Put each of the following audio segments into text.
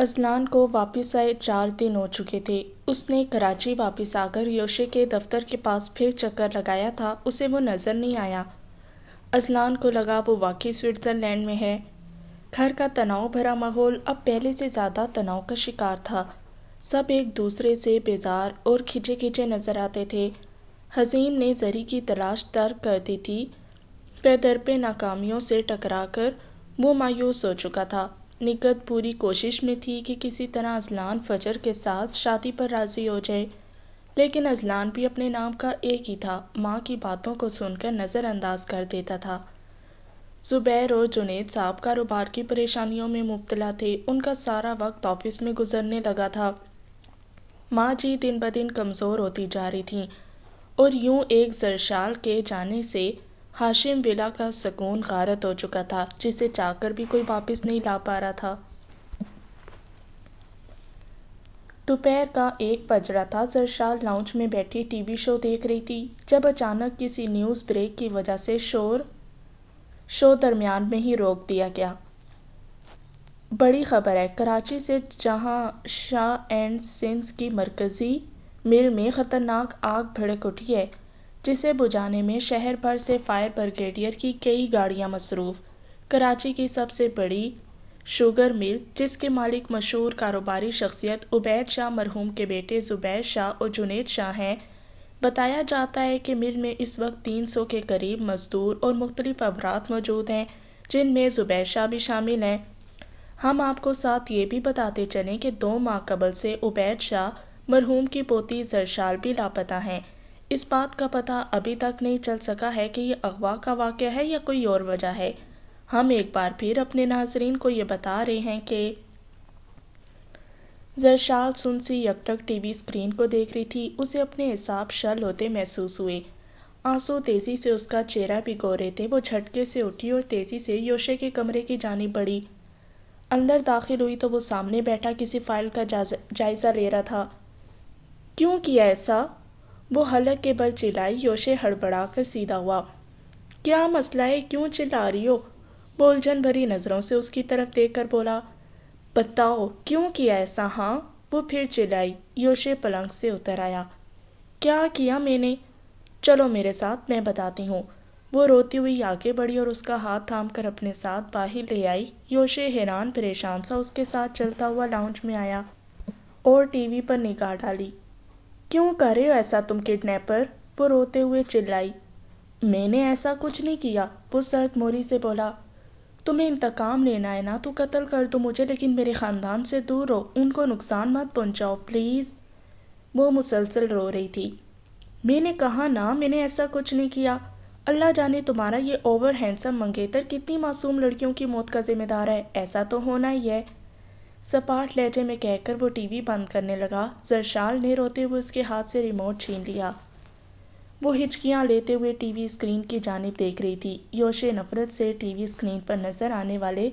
Azlan को वापस आए चार दिन हो चुके थे उसने कराची वापस आकर योशे के दफ्तर के पास फिर चक्कर लगाया था उसे वो नज़र नहीं आया अजलान को लगा वो वाकई स्विट्ज़रलैंड में है घर का तनाव भरा माहौल अब पहले से ज़्यादा तनाव का शिकार था सब एक दूसरे से बेजार और खिंचे खिंचे नज़र आते थे हजीम ने जरी की तलाश तर्क कर दी थी पैदर पे नाकामियों से टकरा कर वो मायूस हो चुका था निकत पूरी कोशिश में थी कि किसी तरह अजलान फ़जर के साथ शादी पर राज़ी हो जाए लेकिन अजलान भी अपने नाम का एक ही था माँ की बातों को सुनकर नज़रअंदाज कर देता था ज़ुबैर और जुनेद साहब कारोबार की परेशानियों में मुबतला थे उनका सारा वक्त ऑफिस में गुजरने लगा था माँ जी दिन ब दिन कमज़ोर होती जा रही थी और यूं एक जरशाल के जाने से हाशिम बिला का सुकून गारत हो चुका था जिसे चाहकर भी कोई वापस नहीं ला पा रहा था दोपहर का एक बज रहा था सरशाल लाउंज में बैठी टीवी शो देख रही थी जब अचानक किसी न्यूज़ ब्रेक की वजह से शोर शो दरमियान में ही रोक दिया गया बड़ी खबर है कराची से जहां शाह एंड सिंस की मरकज़ी मिल में ख़तरनाक आग भड़क उठी है जिसे बुझाने में शहर भर से फायर ब्रिगेडियर की कई गाड़ियां मसरूफ़ कराची की सबसे बड़ी शुगर मिल जिसके मालिक मशहूर कारोबारी शख्सियत उबैद शाह मरहूम के बेटे ज़ुबैद शाह और जुनेद शाह हैं बताया जाता है कि मिल में इस वक्त तीन सौ के करीब मज़दूर और मुख्तलिफ अफराद मौजूद हैं जिनमें ज़ुबैद शाह भी शामिल हैं हम आपको साथ ये भी बताते चलें कि दो माह कबल से उबैद शाह मरहूम की पोती जरशाल भी लापता हैं इस बात का पता अभी तक नहीं चल सका है कि यह अगवा का वाक़ है या कोई और वजह है हम एक बार फिर अपने नाजरीन को ये बता रहे हैं कि जरशाल सुनसी यकटक टीवी स्क्रीन को देख रही थी उसे अपने हिसाब शल होते महसूस हुए आंसू तेज़ी से उसका चेहरा भिगो रहे थे वो झटके से उठी और तेज़ी से योशे के कमरे की जानी बढ़ी अंदर दाखिल हुई तो वो सामने बैठा किसी फाइल का जायज़ा ले रहा था क्यों किया ऐसा वो हलक के बल चिल्लाई योशे हड़बड़ा कर सीधा हुआ क्या मसला है क्यों चिल्ला रही हो वो उलझन भरी नज़रों से उसकी तरफ देख कर बोला बताओ क्यों किया ऐसा हाँ वो फिर चिल्लाई योशे पलंग से उतर आया क्या किया मैंने चलो मेरे साथ मैं बताती हूँ वो रोती हुई आगे बढ़ी और उसका हाथ थाम कर अपने साथ बाहर ले आई योशे हैरान परेशान सा उसके साथ चलता हुआ लाउंज में आया और टीवी पर निगाह डाली क्यों कर रहे हो ऐसा तुम किडनैपर वो रोते हुए चिल्लाई मैंने ऐसा कुछ नहीं किया वो सर्द मोरी से बोला तुम्हें इंतकाम लेना है ना तो कत्ल कर दो मुझे लेकिन मेरे ख़ानदान से दूर रहो उनको नुकसान मत पहुंचाओ प्लीज़ वो मुसलसल रो रही थी मैंने कहा ना मैंने ऐसा कुछ नहीं किया अल्लाह जाने तुम्हारा ये ओवर हैंडसम मंगेतर कितनी मासूम लड़कियों की मौत का जिम्मेदार है ऐसा तो होना ही है सपाट लहजे में कहकर वो टीवी बंद करने लगा जरशाल ने रोते हुए उसके हाथ से रिमोट छीन लिया वो हिचकियाँ लेते हुए टीवी स्क्रीन की जानब देख रही थी योशे नफरत से टीवी स्क्रीन पर नज़र आने वाले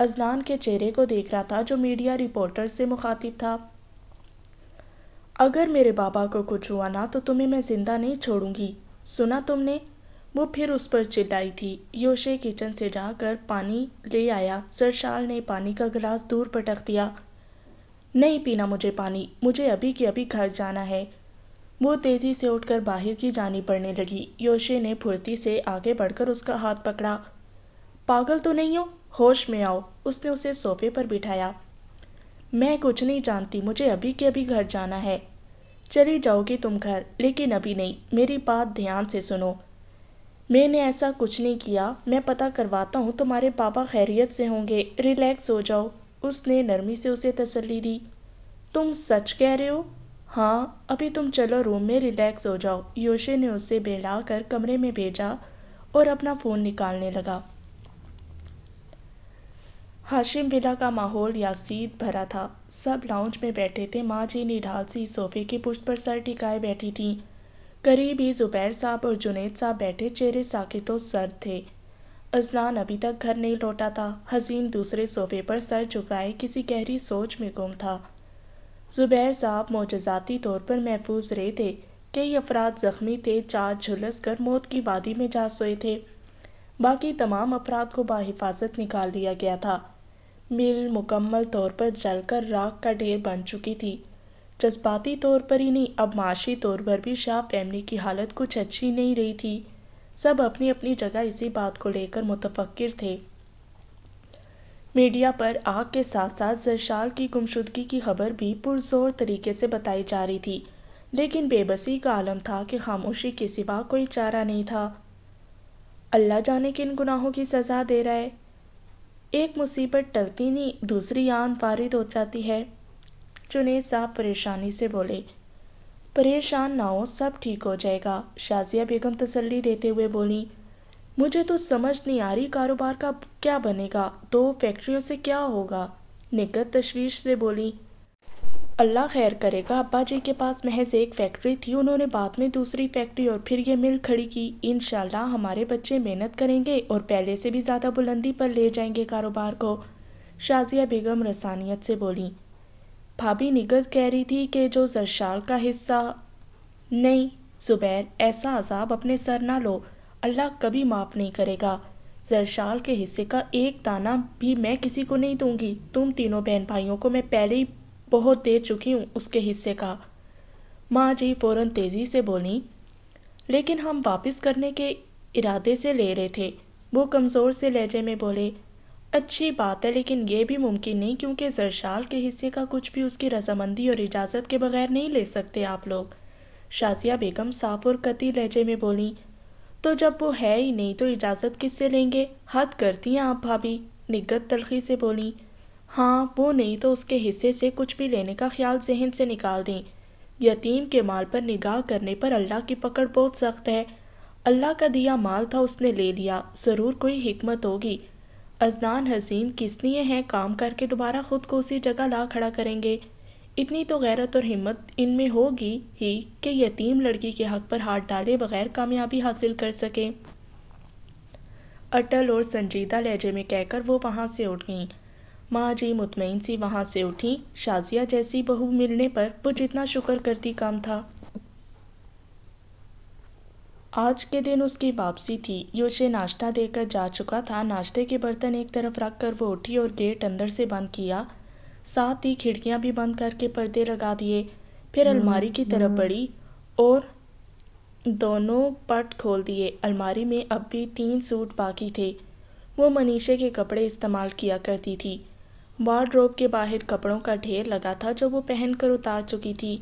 अजनान के चेहरे को देख रहा था जो मीडिया रिपोर्टर से मुखातिब था अगर मेरे बाबा को कुछ हुआ ना तो तुम्हें मैं ज़िंदा नहीं छोड़ूंगी सुना तुमने वो फिर उस पर चिल्लाई थी योशे किचन से जाकर पानी ले आया सरशाल ने पानी का गिलास दूर पटक दिया नहीं पीना मुझे पानी मुझे अभी के अभी घर जाना है वो तेज़ी से उठकर बाहर की जानी पड़ने लगी योशे ने फुर्ती से आगे बढ़कर उसका हाथ पकड़ा पागल तो नहीं हो होश में आओ उसने उसे सोफे पर बिठाया मैं कुछ नहीं जानती मुझे अभी के अभी घर जाना है चली जाओगी तुम घर लेकिन अभी नहीं मेरी बात ध्यान से सुनो मैंने ऐसा कुछ नहीं किया मैं पता करवाता हूँ तुम्हारे पापा खैरियत से होंगे रिलैक्स हो जाओ उसने नरमी से उसे तसल्ली दी तुम सच कह रहे हो हाँ अभी तुम चलो रूम में रिलैक्स हो जाओ योशे ने उसे बेला कर कमरे में भेजा और अपना फ़ोन निकालने लगा हाशिम बिला का माहौल यासीद भरा था सब लाउंज में बैठे थे माँ जी निढाल सी सोफे की पुष्ट पर सर टिकाए बैठी थीं करीब ही ज़ुबैर साहब और जुनेद साहब बैठे चेहरे तो सर थे अजनान अभी तक घर नहीं लौटा था हसीम दूसरे सोफे पर सर झुकाए किसी गहरी सोच में गुम था ज़ुबैर साहब मोजाती तौर पर महफूज रहे थे कई अफराद ज़ख्मी थे चार झुलस कर मौत की वादी में जा सोए थे बाकी तमाम अफराद को बाहिफाजत निकाल दिया गया था मिल मुकम्मल तौर पर जलकर राख का ढेर बन चुकी थी जज़्बाती तौर पर ही नहीं अब माशी तौर पर भी शाह फैमिली की हालत कुछ अच्छी नहीं रही थी सब अपनी अपनी जगह इसी बात को लेकर मुतफक्र थे मीडिया पर आग के साथ साथ जरशाल की गुमशुदगी की खबर भी पुरजोर तरीके से बताई जा रही थी लेकिन बेबसी का आलम था कि खामोशी के सिवा कोई चारा नहीं था अल्लाह जाने किन गुनाहों की सज़ा दे रहा है एक मुसीबत टलती नहीं दूसरी आन फारिद हो जाती है जुनेद साहब परेशानी से बोले परेशान ना हो सब ठीक हो जाएगा शाजिया बेगम तसल्ली देते हुए बोली मुझे तो समझ नहीं आ रही कारोबार का क्या बनेगा दो तो फैक्ट्रियों से क्या होगा निकत तशवीश से बोली अल्लाह खैर करेगा अब्बा जी के पास महज एक फैक्ट्री थी उन्होंने बाद में दूसरी फैक्ट्री और फिर ये मिल खड़ी की इन हमारे बच्चे मेहनत करेंगे और पहले से भी ज़्यादा बुलंदी पर ले जाएंगे कारोबार को शाजिया बेगम रसानियत से बोली भाभी निगत कह रही थी कि जो जरशाल का हिस्सा नहीं ज़ुबैर ऐसा अजाब अपने सर ना लो अल्लाह कभी माफ़ नहीं करेगा जरशाल के हिस्से का एक दाना भी मैं किसी को नहीं दूंगी तुम तीनों बहन भाइयों को मैं पहले ही बहुत दे चुकी हूँ उसके हिस्से का माँ जी फ़ौरन तेज़ी से बोली लेकिन हम वापस करने के इरादे से ले रहे थे वो कमज़ोर से लहजे में बोले अच्छी बात है लेकिन ये भी मुमकिन नहीं क्योंकि जरशाल के हिस्से का कुछ भी उसकी रजामंदी और इजाज़त के बगैर नहीं ले सकते आप लोग शाजिया बेगम साफ और कती लहजे में बोली तो जब वो है ही नहीं तो इजाज़त किससे लेंगे हद करती हैं आप भाभी निगत तलखी से बोली हाँ वो नहीं तो उसके हिस्से से कुछ भी लेने का ख्याल जहन से निकाल दें यतीम के माल पर निगाह करने पर अल्लाह की पकड़ बहुत सख्त है अल्लाह का दिया माल था उसने ले लिया ज़रूर कोई हिकमत होगी अजनान हसीन किस लिए हैं काम करके दोबारा ख़ुद को उसी जगह ला खड़ा करेंगे इतनी तो गैरत और हिम्मत इनमें होगी ही कि यतीम लड़की के हक पर हाथ डाले बगैर कामयाबी हासिल कर सकें अटल और संजीदा लहजे में कहकर वो वहाँ से उठ गईं माँ जी मुतमिन सी वहाँ से उठी शाजिया जैसी बहू मिलने पर वो जितना शुक्र करती काम था आज के दिन उसकी वापसी थी ये उसे नाश्ता देकर जा चुका था नाश्ते के बर्तन एक तरफ रख कर वो उठी और गेट अंदर से बंद किया साथ ही खिड़कियां भी बंद करके पर्दे लगा दिए फिर हम्म, अलमारी की तरफ बढ़ी हम्म। और दोनों पट खोल दिए अलमारी में अब भी तीन सूट बाकी थे वो मनीषे के कपड़े इस्तेमाल किया करती थी वार्ड्रोब के बाहर कपड़ों का ढेर लगा था जो वो पहनकर उतार चुकी थी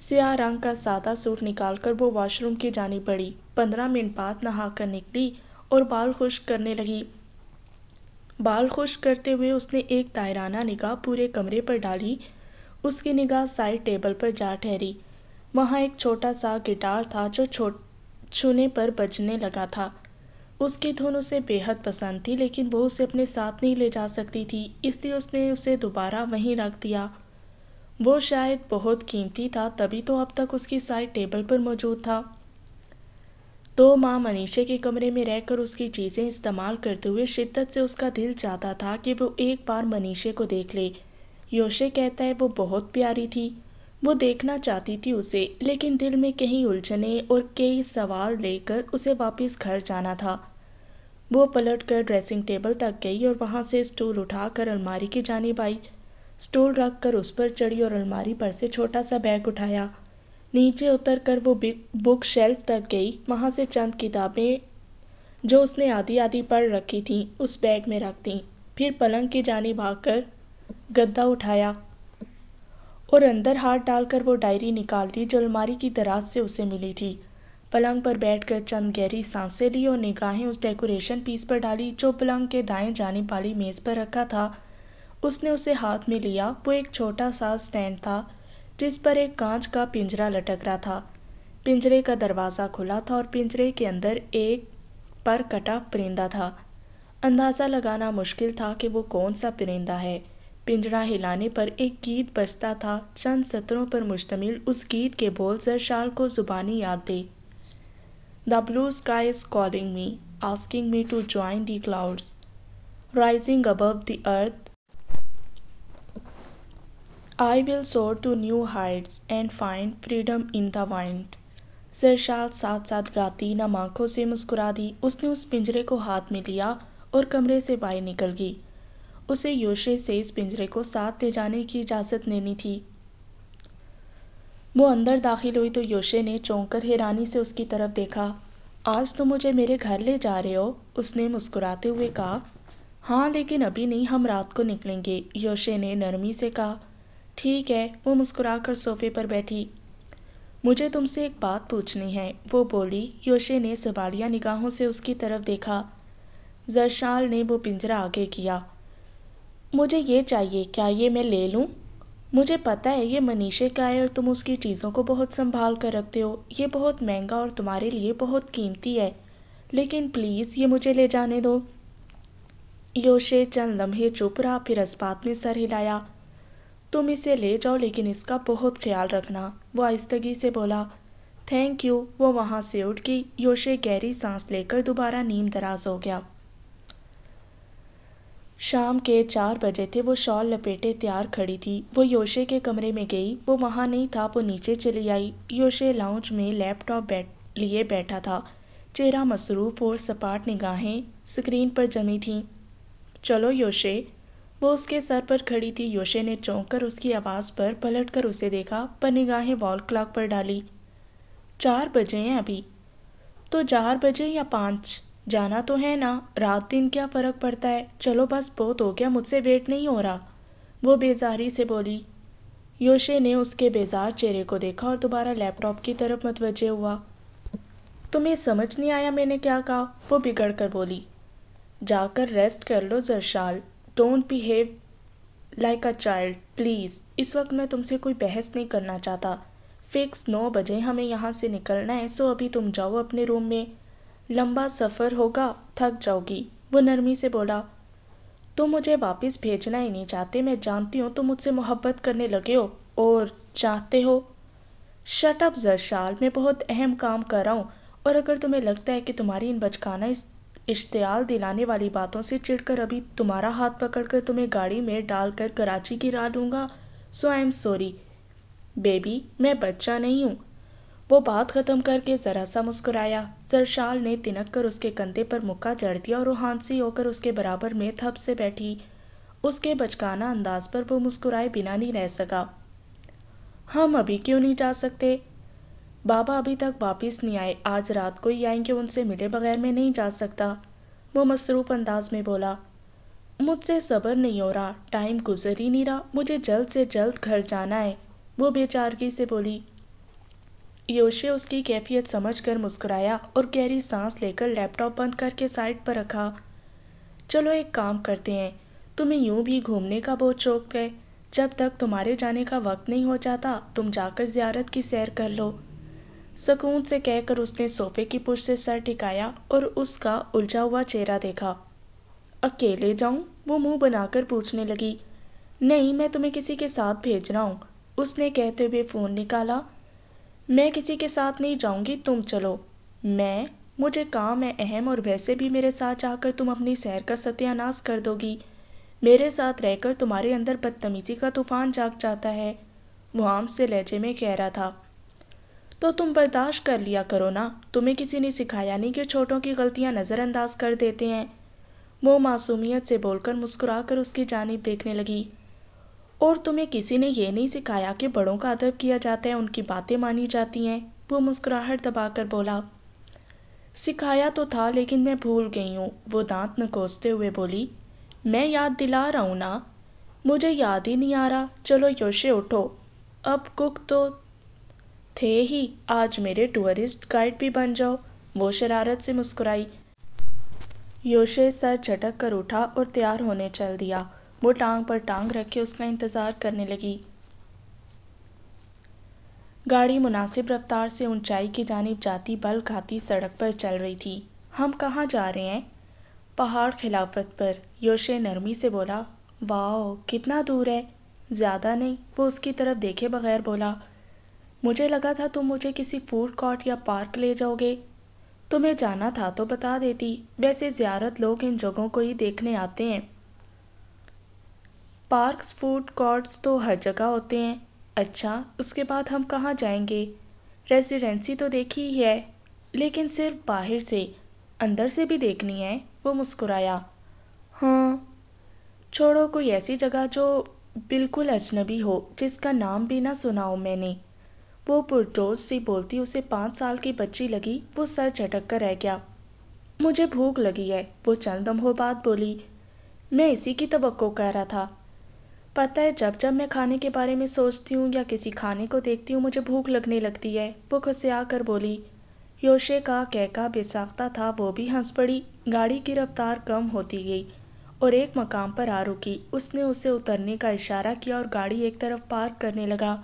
सिया रंग का सादा सूट निकालकर वो वॉशरूम की जानी पड़ी पंद्रह मिनट बाद नहाकर निकली और बाल खुश करने लगी बाल खुश करते हुए उसने एक दायराना निगाह पूरे कमरे पर डाली उसकी निगाह साइड टेबल पर जा ठहरी वहाँ एक छोटा सा गिटार था जो छो छूने पर बजने लगा था उसकी धुन उसे बेहद पसंद थी लेकिन वो उसे अपने साथ नहीं ले जा सकती थी इसलिए उसने उसे दोबारा वहीं रख दिया वो शायद बहुत कीमती था तभी तो अब तक उसकी साइड टेबल पर मौजूद था तो माँ मनीषा के कमरे में रहकर उसकी चीज़ें इस्तेमाल करते हुए शिद्दत से उसका दिल चाहता था कि वो एक बार मनीषे को देख ले योशे कहता है वो बहुत प्यारी थी वो देखना चाहती थी उसे लेकिन दिल में कहीं उलझने और कई सवाल लेकर उसे वापस घर जाना था वो पलट कर ड्रेसिंग टेबल तक गई और वहाँ से स्टूल उठाकर अलमारी की जानी आई स्टूल रख कर उस पर चढ़ी और अलमारी पर से छोटा सा बैग उठाया नीचे उतर कर वो बुक शेल्फ तक गई वहाँ से चंद किताबें जो उसने आधी आधी पढ़ रखी थीं उस बैग में रख दी फिर पलंग की जानी भाग कर गद्दा उठाया और अंदर हाथ डालकर वो डायरी निकाल दी जो अलमारी की दराज से उसे मिली थी पलंग पर बैठकर चंद गहरी सांसें ली और निगाहें उस डेकोरेशन पीस पर डाली जो पलंग के दाएं जाने वाली मेज़ पर रखा था उसने उसे हाथ में लिया वो एक छोटा सा स्टैंड था जिस पर एक कांच का पिंजरा लटक रहा था पिंजरे का दरवाज़ा खुला था और पिंजरे के अंदर एक पर कटा परिंदा था अंदाज़ा लगाना मुश्किल था कि वो कौन सा परिंदा है पिंजरा हिलाने पर एक गीत बजता था चंद सत्रों पर मुश्तमिल उस गीत के बोल सर शाल को जुबानी याद दे the blue sky is calling me asking me to join the clouds rising above the earth I will soar to new heights and find freedom in the wind सरशाल साथ साथ गाती नम आंखों से मुस्कुरा दी उसने उस पिंजरे को हाथ में लिया और कमरे से बाहर निकल गई उसे योशे से इस पिंजरे को साथ ले जाने की इजाज़त लेनी थी वो अंदर दाखिल हुई तो योशे ने चौंक कर हैरानी से उसकी तरफ देखा आज तो मुझे मेरे घर ले जा रहे हो उसने मुस्कुराते हुए कहा हाँ लेकिन अभी नहीं हम रात को निकलेंगे योशे ने नरमी से कहा ठीक है वो मुस्कुराकर सोफे पर बैठी मुझे तुमसे एक बात पूछनी है वो बोली योशे ने सवालिया निगाहों से उसकी तरफ देखा जरशाल ने वो पिंजरा आगे किया मुझे ये चाहिए क्या ये मैं ले लूँ मुझे पता है ये मनीषे का है और तुम उसकी चीज़ों को बहुत संभाल कर रखते हो ये बहुत महंगा और तुम्हारे लिए बहुत कीमती है लेकिन प्लीज़ ये मुझे ले जाने दो योशे चंद लम्हे चुप रहा फिर इस में सर हिलाया तुम इसे ले जाओ लेकिन इसका बहुत ख्याल रखना वो आहिस्तगी से बोला थैंक यू वो वहाँ से उठ गई योशे गहरी सांस लेकर दोबारा नीम दराज हो गया शाम के चार बजे थे वो शॉल लपेटे तैयार खड़ी थी वो योशे के कमरे में गई वो वहाँ नहीं था वो नीचे चली आई योशे लाउंज में लैपटॉप बैठ लिए बैठा था चेहरा मसरूफ और सपाट निगाहें स्क्रीन पर जमी थीं चलो योशे वो उसके सर पर खड़ी थी योशे ने चौंक कर उसकी आवाज़ पर पलट कर उसे देखा पर निगाहें वॉल क्लॉक पर डाली चार बजे हैं अभी तो चार बजे या पाँच जाना तो है ना रात दिन क्या फ़र्क पड़ता है चलो बस बहुत हो गया मुझसे वेट नहीं हो रहा वो बेजारी से बोली योशे ने उसके बेजार चेहरे को देखा और दोबारा लैपटॉप की तरफ मतवजे हुआ तुम्हें समझ नहीं आया मैंने क्या कहा वो बिगड़ कर बोली जाकर रेस्ट कर लो Zarshal don't behave like a child please इस वक्त मैं तुमसे कोई बहस नहीं करना चाहता फिक्स नौ बजे हमें यहाँ से निकलना है सो अभी तुम जाओ अपने रूम में लंबा सफ़र होगा थक जाओगी वो नरमी से बोला तुम मुझे वापस भेजना ही नहीं चाहते मैं जानती हूँ तुम मुझसे मोहब्बत करने लगे हो और चाहते हो शटअप जरशाल मैं बहुत अहम काम कर रहा हूँ और अगर तुम्हें लगता है कि तुम्हारी इन बचकाना इस इश्तआल दिलाने वाली बातों से चिढ़कर अभी तुम्हारा हाथ पकड़कर तुम्हें गाड़ी में डालकर कराची गिरा लूँगा so I am sorry baby मैं बच्चा नहीं हूँ वो बात ख़त्म करके ज़रा सा मुस्कुराया जरशाल ने तिनक कर उसके कंधे पर मुक्का जड़ दिया और हांसी होकर उसके बराबर में थप से बैठी उसके बचकाना अंदाज पर वो मुस्कुराए बिना नहीं रह सका हम अभी क्यों नहीं जा सकते बाबा अभी तक वापस नहीं आए आज रात को ही आएंगे उनसे मिले बगैर मैं नहीं जा सकता वो मसरूफ़ अंदाज में बोला मुझसे सब्र नहीं हो रहा टाइम गुजर ही नहीं रहा मुझे जल्द से जल्द घर जाना है वो बेचारगी से बोली योशे उसकी कैफियत समझ कर मुस्कुराया और गहरी सांस लेकर लैपटॉप बंद करके साइड पर रखा चलो एक काम करते हैं तुम्हें यूं भी घूमने का बहुत शौक है जब तक तुम्हारे जाने का वक्त नहीं हो जाता तुम जाकर जियारत की सैर कर लो सुकून से कहकर उसने सोफे की पुश से सर टिकाया और उसका उलझा हुआ चेहरा देखा अकेले जाऊं वो मुंह बनाकर पूछने लगी नहीं मैं तुम्हें किसी के साथ भेज रहा हूँ उसने कहते हुए फ़ोन निकाला मैं किसी के साथ नहीं जाऊँगी तुम चलो मैं मुझे काम है अहम और वैसे भी मेरे साथ जाकर तुम अपनी सैर का सत्यानाश कर दोगी मेरे साथ रहकर तुम्हारे अंदर बदतमीजी का तूफान जाग जाता है वो आम से लहजे में कह रहा था तो तुम बर्दाश्त कर लिया करो ना तुम्हें किसी ने सिखाया नहीं कि छोटों की गलतियां नज़रअंदाज कर देते हैं वो मासूमियत से बोलकर मुस्कुराकर उसकी जानब देखने लगी और तुम्हें किसी ने यह नहीं सिखाया कि बड़ों का अदब किया जाता है उनकी बातें मानी जाती हैं वो मुस्कुराहट दबाकर बोला सिखाया तो था लेकिन मैं भूल गई हूँ वो दांत नकोसते हुए बोली मैं याद दिला रहा हूँ ना मुझे याद ही नहीं आ रहा चलो योशे उठो अब कुक तो थे ही आज मेरे टूरिस्ट गाइड भी बन जाओ वो शरारत से मुस्कुराई योशे सर झटक कर उठा और तैयार होने चल दिया वो टांग पर टांग रखे उसका इंतज़ार करने लगी गाड़ी मुनासिब रफ्तार से ऊंचाई की जानब जाती बल खाती सड़क पर चल रही थी हम कहाँ जा रहे हैं पहाड़ खिलाफत पर योशे नरमी से बोला वाह कितना दूर है ज़्यादा नहीं वो उसकी तरफ देखे बगैर बोला मुझे लगा था तुम मुझे किसी फूड कोर्ट या पार्क ले जाओगे तुम्हें जाना था तो बता देती वैसे ज़्यारत लोग इन जगहों को ही देखने आते हैं पार्क्स फूड कोर्ट्स तो हर जगह होते हैं अच्छा उसके बाद हम कहाँ जाएंगे रेजिडेंसी तो देखी ही है लेकिन सिर्फ बाहर से अंदर से भी देखनी है वो मुस्कुराया हाँ छोड़ो कोई ऐसी जगह जो बिल्कुल अजनबी हो जिसका नाम भी ना सुना हो मैंने वो पुरजोश सी बोलती उसे पाँच साल की बच्ची लगी वो सर झटक कर रह गया मुझे भूख लगी है वो चंद लम्हों बाद बोली मैं इसी की तो कह रहा था पता है जब जब मैं खाने के बारे में सोचती हूँ या किसी खाने को देखती हूँ मुझे भूख लगने लगती है वो खुसे आकर बोली योशे का कहका बेसाख्ता था वो भी हंस पड़ी गाड़ी की रफ्तार कम होती गई और एक मकाम पर आ रुकी उसने उसे उतरने का इशारा किया और गाड़ी एक तरफ पार्क करने लगा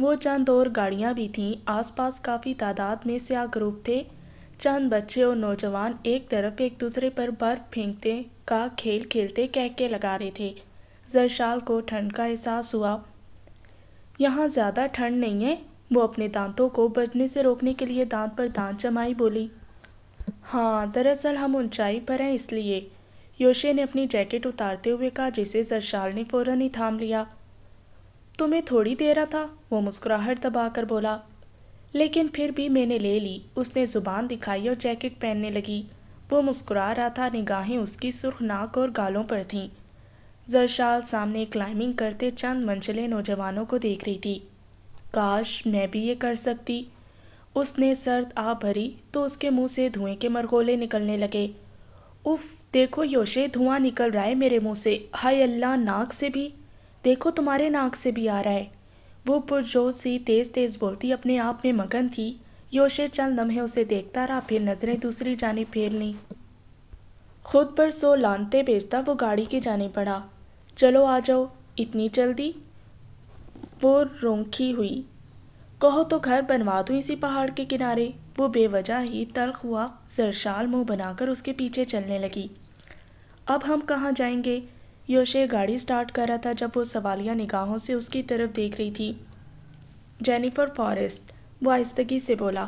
वो चंद और गाड़ियां भी थीं आसपास काफी तादाद में स्याह ग्रुप थे चंद बच्चे और नौजवान एक तरफ एक दूसरे पर बर्फ फेंकते का खेल खेलते कहके लगा रहे थे जरशाल को ठंड का एहसास हुआ यहाँ ज़्यादा ठंड नहीं है वो अपने दांतों को बजने से रोकने के लिए दांत पर दांत जमाई बोली हाँ दरअसल हम ऊंचाई पर हैं इसलिए योशे ने अपनी जैकेट उतारते हुए कहा जिसे जरशाल ने फ़ौरन ही थाम लिया तुम्हें थोड़ी दे रहा था वो मुस्कुराहट दबाकर बोला लेकिन फिर भी मैंने ले ली उसने ज़ुबान दिखाई और जैकेट पहनने लगी वो मुस्कुरा रहा था निगाहें उसकी सुर्ख नाक और गालों पर थीं जरशाल सामने क्लाइंबिंग करते चंद मंजिले नौजवानों को देख रही थी काश मैं भी ये कर सकती उसने सर्द आ भरी तो उसके मुंह से धुएं के मरगोले निकलने लगे उफ देखो योशे धुआं निकल रहा है मेरे मुंह से हाय अल्लाह नाक से भी देखो तुम्हारे नाक से भी आ रहा है वो पुरजोश सी तेज तेज बोलती अपने आप में मगन थी योशे चल नमहे उसे देखता रहा फिर नज़रें दूसरी जानी फेर ली खुद पर सो लानते बेचता वो गाड़ी की जाने पड़ा चलो आ जाओ इतनी जल्दी वो रोंखी हुई कहो तो घर बनवा दूँ इसी पहाड़ के किनारे वो बेवजह ही तलख हुआ सरशाल मुंह बनाकर उसके पीछे चलने लगी अब हम कहाँ जाएंगे योशे गाड़ी स्टार्ट कर रहा था जब वो सवालिया निगाहों से उसकी तरफ देख रही थी जेनिफर फॉरेस्ट वो आहिस्तगी से बोला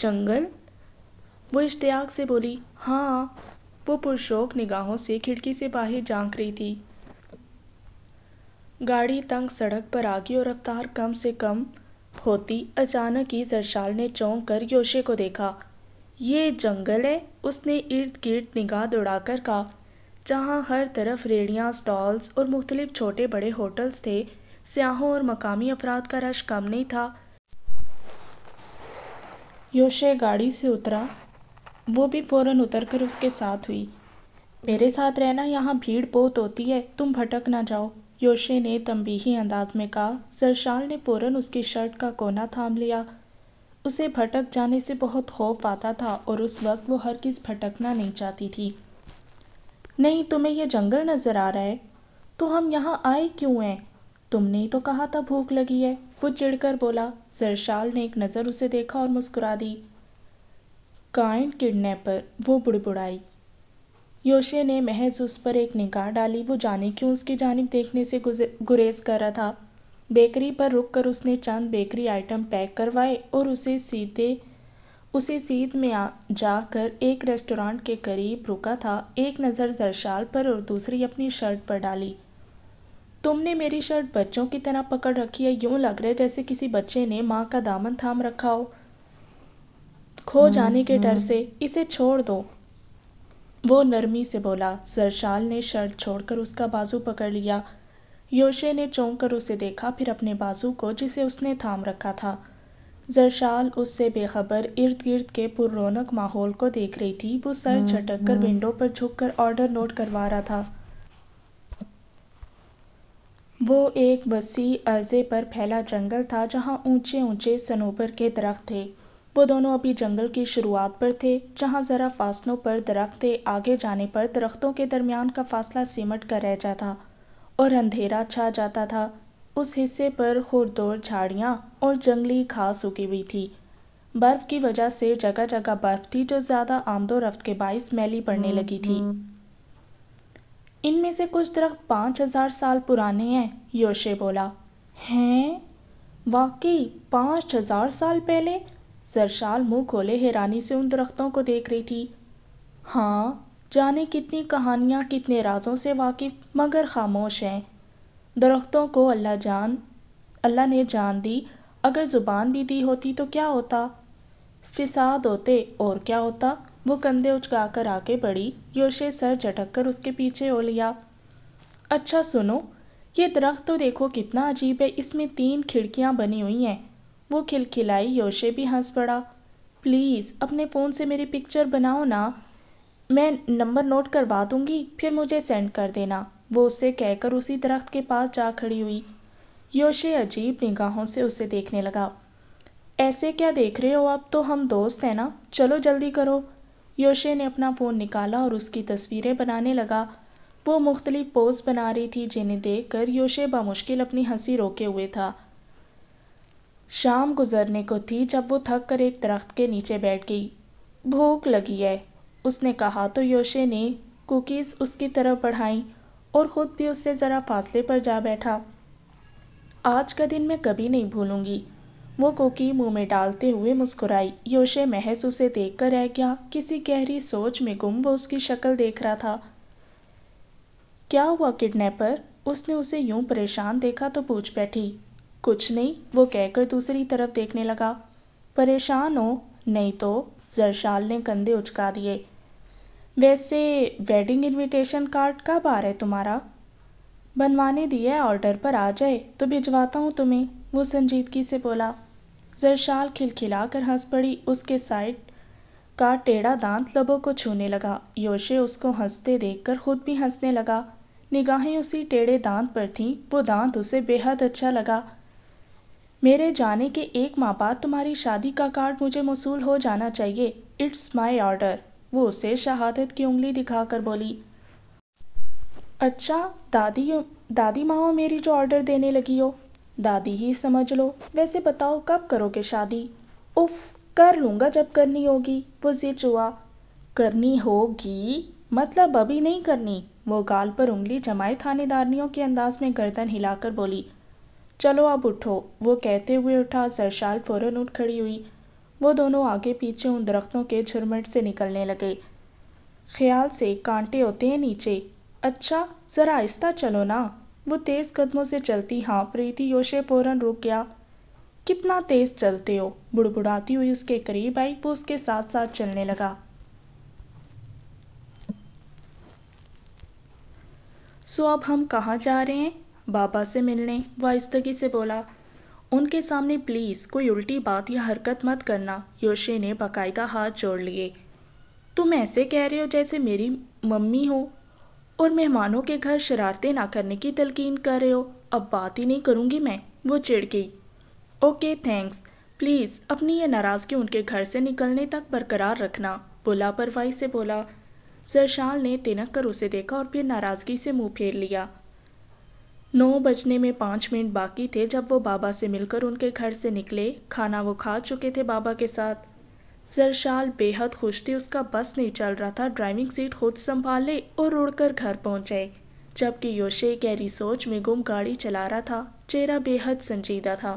जंगल वो इश्तियाक से बोली हाँ वो पुरशोक निगाहों से खिड़की से बाहर झांक रही थी गाड़ी तंग सड़क पर आ गई और रफ्तार कम से कम होती अचानक ही जरशाल ने चौंक कर योशे को देखा ये जंगल है उसने इर्द गिर्द निगाह दौड़ाकर कहा जहाँ हर तरफ रेड़ियाँ स्टॉल्स और मुख्तलिफ छोटे बड़े होटल्स थे सयाहों और मकामी अफराद का रश कम नहीं था योशे गाड़ी से उतरा वो भी फ़ौर उतर कर उसके साथ हुई मेरे साथ रहना यहाँ भीड़ बहुत होती है तुम भटक ना जाओ योशे ने तमबीही अंदाज में कहा सरशाल ने फ़ौर उसकी शर्ट का कोना थाम लिया उसे भटक जाने से बहुत खौफ आता था और उस वक्त वो हर किस भटकना नहीं चाहती थी नहीं तुम्हें यह जंगल नजर आ रहा है तो हम यहाँ आए क्यों हैं तुमने ही तो कहा था भूख लगी है वो चिड़कर बोला जरशाल ने एक नज़र उसे देखा और मुस्कुरा दी काइंड किडनैपर वो बुड़बुड़ाई योशे ने महज उस पर एक निगाह डाली वो जाने क्यों उसकी जानब देखने से गुरेज कर रहा था बेकरी पर रुक कर उसने चंद बेकरी आइटम पैक करवाए और उसे सीधे उसे सीध में आ जाकर एक रेस्टोरेंट के करीब रुका था एक नज़र जरशाल पर और दूसरी अपनी शर्ट पर डाली तुमने मेरी शर्ट बच्चों की तरह पकड़ रखी है यूं लग रहा है जैसे किसी बच्चे ने माँ का दामन थाम रखा हो खो हम्म, जाने के डर हम्म। से इसे छोड़ दो वो नरमी से बोला जरशाल ने शर्ट छोड़कर उसका बाजू पकड़ लिया योशे ने चौंक कर उसे देखा फिर अपने बाजू को जिसे उसने थाम रखा था जरशाल उससे बेखबर इर्द-गिर्द के रौनक माहौल को देख रही थी। वो सर झटक हम्म, कर हम्म। विंडो पर झुककर ऑर्डर नोट करवा रहा था। वो एक वसी अर्ज़े पर फैला जंगल था जहाँ ऊँचे-ऊँचे सनोबर के दरख़्त थे। वो दोनों अभी जंगल की शुरुआत पर थे, जहाँ ज़रा फ़ासलों पर दरख़्त थे। आगे जाने पर दरख़्तों के दरमियान का फ़ासला सिमट कर रह जाता और अंधेरा छा जाता था। उस हिस्से पर खुरदोर झाड़ियाँ और जंगली घास उगी हुई थी बर्फ़ की वजह से जगह जगह बर्फ़ थी जो ज़्यादा आमदोरफ़्त के बाईस मैली पड़ने लगी थी इनमें से कुछ दरख्त पाँच हज़ार साल पुराने हैं योशे बोला हैं वाकई पाँच हज़ार साल पहले जरशाल मुंह खोले हैरानी से उन दरख्तों को देख रही थी हाँ जाने कितनी कहानियाँ कितने राजों से वाकिफ मगर खामोश हैं दरख्तों को अल्लाह जान अल्लाह ने जान दी अगर ज़ुबान भी दी होती तो क्या होता फिसाद होते और क्या होता वो कंधे उचका कर आगे बढ़ी योशे सर झटक कर उसके पीछे हो लिया अच्छा सुनो ये दरख्त तो देखो कितना अजीब है इसमें तीन खिड़कियाँ बनी हुई हैं वो खिलखिलाई योशे भी हंस पड़ा प्लीज़ अपने फ़ोन से मेरी पिक्चर बनाओ ना मैं नंबर नोट करवा दूँगी फिर मुझे सेंड कर देना वो उसे कहकर उसी दरख्त के पास जा खड़ी हुई योशे अजीब निगाहों से उसे देखने लगा ऐसे क्या देख रहे हो अब तो हम दोस्त हैं ना चलो जल्दी करो योशे ने अपना फ़ोन निकाला और उसकी तस्वीरें बनाने लगा वो मुख्तलिफ पोज बना रही थी जिन्हें देख कर योशे बामुश्किल अपनी हंसी रोके हुए था शाम गुजरने को थी जब वो थक कर एक दरख्त के नीचे बैठ गई भूख लगी है उसने कहा तो योशे ने कुकीज़ उसकी तरफ बढ़ाई और ख़ुद भी उससे ज़रा फासले पर जा बैठा आज का दिन मैं कभी नहीं भूलूंगी वो कोकी मुंह में डालते हुए मुस्कुराई योशे महज उसे देख कर रह गया किसी गहरी सोच में गुम वो उसकी शक्ल देख रहा था क्या हुआ किडनैपर उसने उसे यूं परेशान देखा तो पूछ बैठी कुछ नहीं वो कहकर दूसरी तरफ देखने लगा परेशान हो नहीं तो जरशाल ने कंधे उचका दिए वैसे वेडिंग इन्विटेशन कार्ड कब आ रहा है तुम्हारा बनवाने दिया ऑर्डर पर आ जाए तो भिजवाता हूँ तुम्हें वो संजीदगी से बोला जरशाल खिलखिला कर हंस पड़ी उसके साइड का टेढ़ा दांत लबों को छूने लगा योशे उसको हंसते देखकर खुद भी हंसने लगा निगाहें उसी टेढ़े दांत पर थीं वो दांत उसे बेहद अच्छा लगा मेरे जाने के एक माह बाद तुम्हारी शादी का कार्ड मुझे मौसू हो जाना चाहिए इट्स माई ऑर्डर वो उसे शहादत की उंगली दिखाकर बोली अच्छा दादी दादी माँ मेरी जो ऑर्डर देने लगी हो दादी ही समझ लो वैसे बताओ कब करोगे शादी उफ कर लूँगा जब करनी होगी वो जिद हुआ करनी होगी मतलब अभी नहीं करनी वो गाल पर उंगली जमाए थानेदारनियों के अंदाज में गर्दन हिलाकर बोली चलो अब उठो वो कहते हुए उठा सरशाल फ़ौरन उठ खड़ी हुई वो दोनों आगे पीछे उन दरख्तों के झुरमट से निकलने लगे ख्याल से कांटे होते हैं नीचे अच्छा जरा आहिस्ता चलो ना वो तेज कदमों से चलती हाँ प्रीति योशे फौरन रुक गया कितना तेज चलते हो बुड़बुड़ाती हुई उसके करीब आई वो उसके साथ साथ चलने लगा सो अब हम कहाँ जा रहे हैं बाबा से मिलने वो आहिस्तगी से बोला उनके सामने प्लीज़ कोई उल्टी बात या हरकत मत करना योशी ने बाकायदा हाथ जोड़ लिए तुम ऐसे कह रहे हो जैसे मेरी मम्मी हो और मेहमानों के घर शरारतें ना करने की तलकीन कर रहे हो अब बात ही नहीं करूँगी मैं वो चिड़ गई ओके थैंक्स प्लीज़ अपनी ये नाराज़गी उनके घर से निकलने तक बरकरार रखना बोला परवाई से बोला सरशाल ने तिनक कर उसे देखा और फिर नाराज़गी से मुंह फेर लिया नौ बजने में पाँच मिनट बाकी थे जब वो बाबा से मिलकर उनके घर से निकले खाना वो खा चुके थे बाबा के साथ जरशाल बेहद खुश थी उसका बस नहीं चल रहा था ड्राइविंग सीट खुद संभाले और उड़कर घर पहुंचे जबकि योशे गहरी सोच में गुम गाड़ी चला रहा था चेहरा बेहद संजीदा था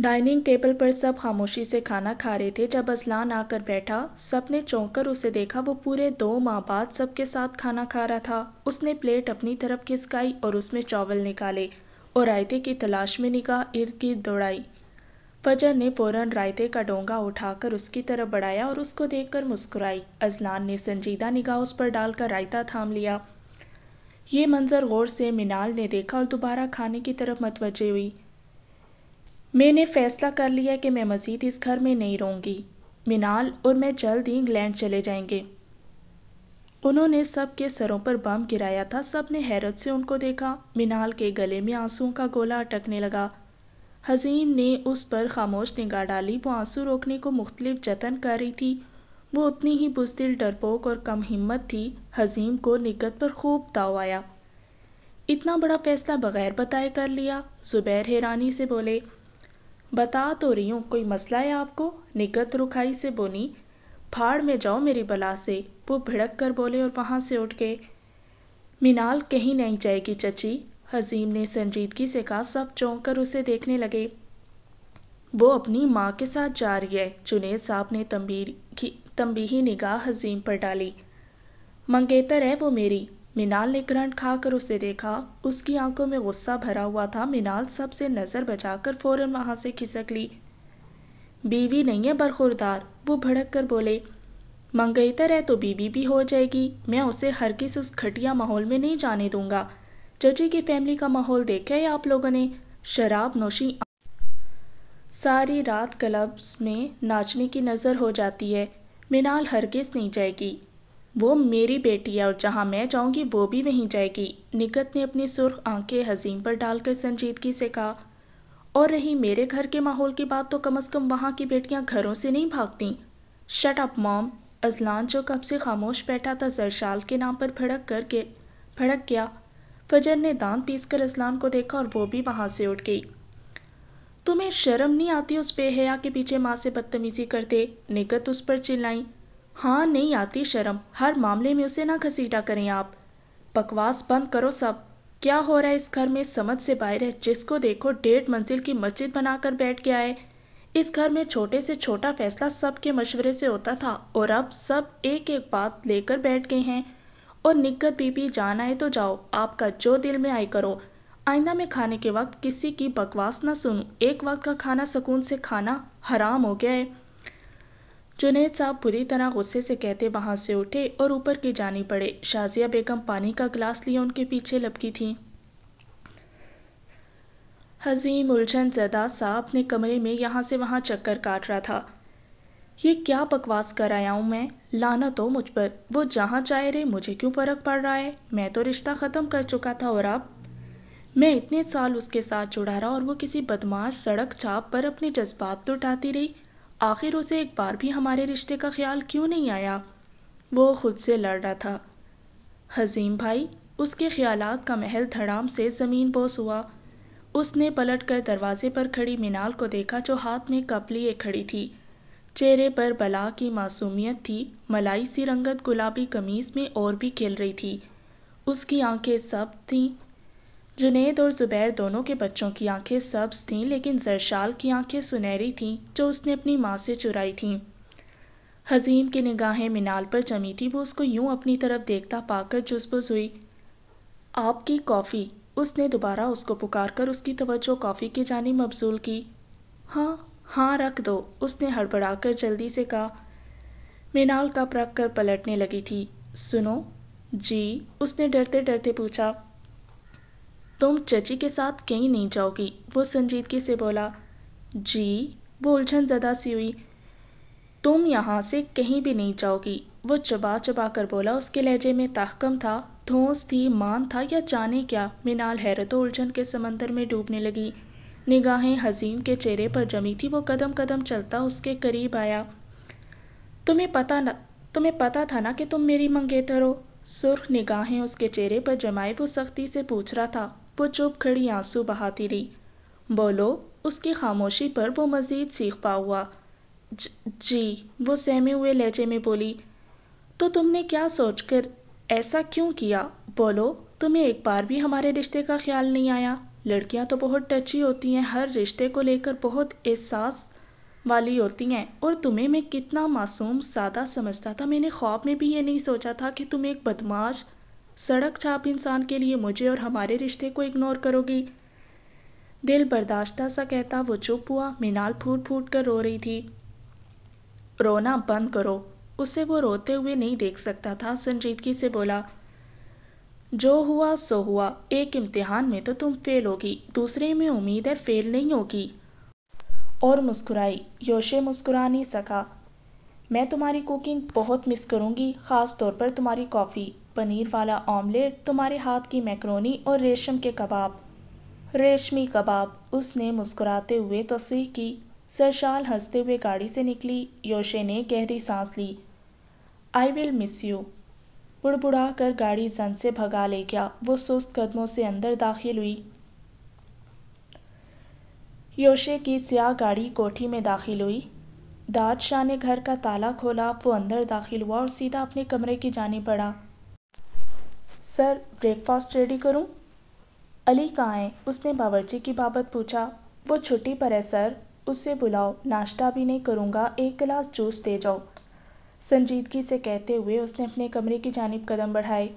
डाइनिंग टेबल पर सब खामोशी से खाना खा रहे थे जब अजलान आकर बैठा सब ने चौंक कर उसे देखा वो पूरे दो माह बाद सबके साथ खाना खा रहा था उसने प्लेट अपनी तरफ खिसकाई और उसमें चावल निकाले और रायते की तलाश में निगाह इर्द गिर्द दौड़ाई फजर ने फ़ौरन रायते का डोंगा उठाकर उसकी तरफ बढ़ाया और उसको कर मुस्कुराई अजलान ने संजीदा निगाह उस पर डालकर रायता थाम लिया ये मंजर गौर से मिनाल ने देखा और दोबारा खाने की तरफ मतवजे हुई मैंने फ़ैसला कर लिया कि मैं मज़ीद इस घर में नहीं रहूँगी मिनाल और मैं जल्द ही इंग्लैंड चले जाएंगे उन्होंने सब के सरों पर बम गिराया था सब ने हैरत से उनको देखा मिनाल के गले में आंसुओं का गोला अटकने लगा हजीम ने उस पर खामोश निगाह डाली वो आंसू रोकने को मुख्तलिफ जतन कर रही थी वो उतनी ही बुजदिल डरपोक और कम हिम्मत थी हजीम को निगत पर खूब दाव आया इतना बड़ा फैसला बगैर बताए कर लिया जुबैर हैरानी से बोले बता तो रही हूँ कोई मसला है आपको निगत रुखाई से बोनी फाड़ में जाओ मेरी बला से वो भिड़क कर बोले और वहाँ से उठ गए मीनाल कहीं नहीं जाएगी चची हजीम ने संजीदगी से कहा सब चौंक कर उसे देखने लगे वो अपनी माँ के साथ जा रही है जुनेद साहब ने तंबीर की तंबीही निगाह हजीम पर डाली मंगेतर है वो मेरी मीनाल ने ग्रांट खाकर उसे देखा उसकी आंखों में गुस्सा भरा हुआ था मीनाल सबसे नज़र बचाकर फौरन वहां से खिसक ली बीवी नहीं है बरखुरदार वो भड़क कर बोले मंगेतर है तो बीवी भी हो जाएगी मैं उसे हर किस उस घटिया माहौल में नहीं जाने दूंगा चची की फैमिली का माहौल देखा है आप लोगों ने शराब नोशी सारी रात क्लब्स में नाचने की नज़र हो जाती है मिनाल किस नहीं जाएगी वो मेरी बेटी है और जहाँ मैं जाऊँगी वो भी वहीं जाएगी निकत ने अपनी सुर्ख आंखें हजीम पर डालकर संजीदगी से कहा और रही मेरे घर के माहौल की बात तो कम अज़ कम वहाँ की बेटियाँ घरों से नहीं भागती शट अप मॉम अजलान जो कब से खामोश बैठा था जरशाल के नाम पर भड़क करके भड़क गया फजर ने दांत पीस कर अजलान को देखा और वो भी वहाँ से उठ गई तुम्हें शर्म नहीं आती उस बेहया के पीछे माँ से बदतमीजी करते निकत उस पर चिल्लाई हाँ नहीं आती शर्म हर मामले में उसे ना घसीटा करें आप बकवास बंद करो सब क्या हो रहा है इस घर में समझ से बाहर है जिसको देखो डेढ़ मंजिल की मस्जिद बनाकर बैठ गया है इस घर में छोटे से छोटा फैसला सबके मशवरे से होता था और अब सब एक एक बात लेकर बैठ गए हैं और निग्गत बीबी जाना है तो जाओ आपका जो दिल में आए करो आइंदा में खाने के वक्त किसी की बकवास ना सुनूं एक वक्त का खाना सुकून से खाना हराम हो गया है जुनेद साहब बुरी तरह गुस्से से कहते वहाँ से उठे और ऊपर की जानी पड़े शाजिया बेगम पानी का गिलास लिए उनके पीछे लपकी थी हजीम उलझन जदा साहब अपने कमरे में यहाँ से वहाँ चक्कर काट रहा था ये क्या बकवास कर आया हूँ मैं लाना तो मुझ पर वो जहाँ चाहे रहे मुझे क्यों फ़र्क पड़ रहा है मैं तो रिश्ता ख़त्म कर चुका था और अब मैं इतने साल उसके साथ जुड़ा रहा और वो किसी बदमाश सड़क छाप पर अपने जज्बात तो उठाती रही आखिर उसे एक बार भी हमारे रिश्ते का ख्याल क्यों नहीं आया वो खुद से लड़ रहा था हजीम भाई उसके ख्यालात का महल धड़ाम से ज़मीन बोस हुआ उसने पलट कर दरवाजे पर खड़ी मीनाल को देखा जो हाथ में कप लिए खड़ी थी चेहरे पर बला की मासूमियत थी मलाई सी रंगत गुलाबी कमीज में और भी खिल रही थी उसकी आंखें सब थीं जुनेद और ज़ुबैर दोनों के बच्चों की आंखें सब्ज़ थीं लेकिन जरशाल की आंखें सुनहरी थीं जो उसने अपनी माँ से चुराई थीं हजीम की निगाहें मिनाल पर जमी थी वो उसको यूं अपनी तरफ देखता पाकर जुसबुस हुई आपकी कॉफ़ी उसने दोबारा उसको पुकार कर उसकी तवज्जो कॉफ़ी की जानी मबजूल की हाँ हाँ रख दो उसने हड़बड़ा कर जल्दी से कहा मिनाल कप रख कर पलटने लगी थी सुनो जी उसने डरते डरते पूछा तुम चची के साथ कहीं नहीं जाओगी वो संजीदगी से बोला जी वो उलझन ज़दा सी हुई तुम यहाँ से कहीं भी नहीं जाओगी वो चबा चबा कर बोला उसके लहजे में ताकम था धोस थी मान था या जाने क्या मिनाल हैरत उलझन के समंदर में डूबने लगी निगाहें हजीम के चेहरे पर जमी थी वो कदम कदम चलता उसके करीब आया तुम्हें पता न तुम्हें पता था ना कि तुम मेरी मंगेतर हो सुर्ख निगाहें उसके चेहरे पर जमाए वो सख्ती से पूछ रहा था वो चुप खड़ी आंसू बहाती रही बोलो उसकी खामोशी पर वो मज़ीद सीख पा हुआ ज, जी वो सहमे हुए लहजे में बोली तो तुमने क्या सोचकर ऐसा क्यों किया बोलो तुम्हें एक बार भी हमारे रिश्ते का ख्याल नहीं आया लड़कियां तो बहुत टची होती हैं हर रिश्ते को लेकर बहुत एहसास वाली होती हैं और तुम्हें मैं कितना मासूम सादा समझता था मैंने ख्वाब में भी ये नहीं सोचा था कि तुम एक बदमाश सड़क छाप इंसान के लिए मुझे और हमारे रिश्ते को इग्नोर करोगी दिल बर्दाश्ता सा कहता वो चुप हुआ मीनाल फूट फूट कर रो रही थी रोना बंद करो उसे वो रोते हुए नहीं देख सकता था संजीदगी से बोला जो हुआ सो हुआ एक इम्तिहान में तो तुम फेल होगी दूसरे में उम्मीद है फेल नहीं होगी और मुस्कुराई योशे मुस्कुरा नहीं सका मैं तुम्हारी कुकिंग बहुत मिस करूँगी ख़ास तौर पर तुम्हारी कॉफ़ी पनीर वाला ऑमलेट तुम्हारे हाथ की मैकरोनी और रेशम के कबाब रेशमी कबाब उसने मुस्कुराते हुए तस्हीह की सरशाल हंसते हुए गाड़ी से निकली योशे ने गहरी सांस ली आई विल मिस यू बुड़बुड़ा कर गाड़ी जन से भगा ले गया वो सुस्त कदमों से अंदर दाखिल हुई योशे की स्याह गाड़ी कोठी में दाखिल हुई दाद शाह ने घर का ताला खोला वो अंदर दाखिल हुआ और सीधा अपने कमरे की जाने पड़ा सर ब्रेकफास्ट रेडी करूं? अली कहाँ है उसने बावर्ची की बाबत पूछा वो छुट्टी पर है सर उससे बुलाओ नाश्ता भी नहीं करूँगा एक गिलास जूस दे जाओ संजीदगी से कहते हुए उसने अपने कमरे की जानब कदम बढ़ाए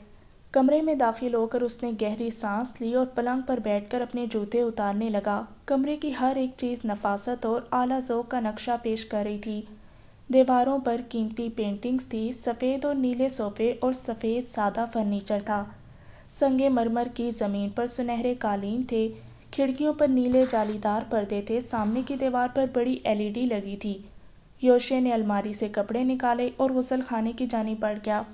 कमरे में दाखिल होकर उसने गहरी सांस ली और पलंग पर बैठकर अपने जूते उतारने लगा कमरे की हर एक चीज़ नफासत और आला जोक का नक्शा पेश कर रही थी दीवारों पर कीमती पेंटिंग्स थी सफ़ेद और नीले सोफे और सफ़ेद सादा फर्नीचर था संगे मरमर की ज़मीन पर सुनहरे कालीन थे खिड़कियों पर नीले जालीदार पर्दे थे सामने की दीवार पर बड़ी एलईडी लगी थी योशे ने अलमारी से कपड़े निकाले और गुसल खाने की जानी पड़ गया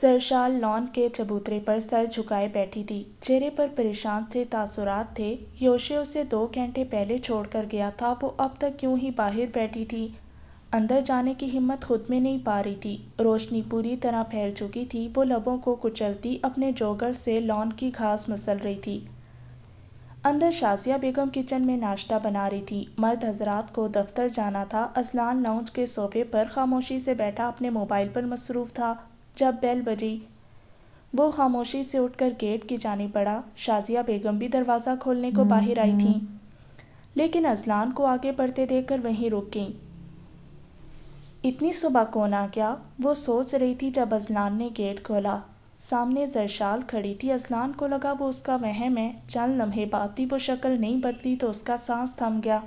सरशाल लॉन के चबूतरे पर सर झुकाए बैठी थी चेहरे पर परेशान से तासुरात थे योशे उसे दो घंटे पहले छोड़कर गया था वो अब तक क्यों ही बाहर बैठी थी अंदर जाने की हिम्मत खुद में नहीं पा रही थी रोशनी पूरी तरह फैल चुकी थी वो लबों को कुचलती अपने जोगर से लॉन की घास मसल रही थी अंदर शाजिया बेगम किचन में नाश्ता बना रही थी मर्द हजरात को दफ्तर जाना था असलान लाउंज के सोफे पर खामोशी से बैठा अपने मोबाइल पर मसरूफ था जब बैल बजी वो खामोशी से उठकर गेट की जानी पड़ा शाजिया बेगम भी दरवाज़ा खोलने को बाहर आई थी लेकिन अजलान को आगे बढ़ते देखकर वहीं रुक गई इतनी सुबह कौन आ गया वो सोच रही थी जब अजलान ने गेट खोला सामने जरशाल खड़ी थी अजलान को लगा वो उसका वहम है चंद लम्हे बाद भी वो शक्ल नहीं बदली तो उसका सांस थम गया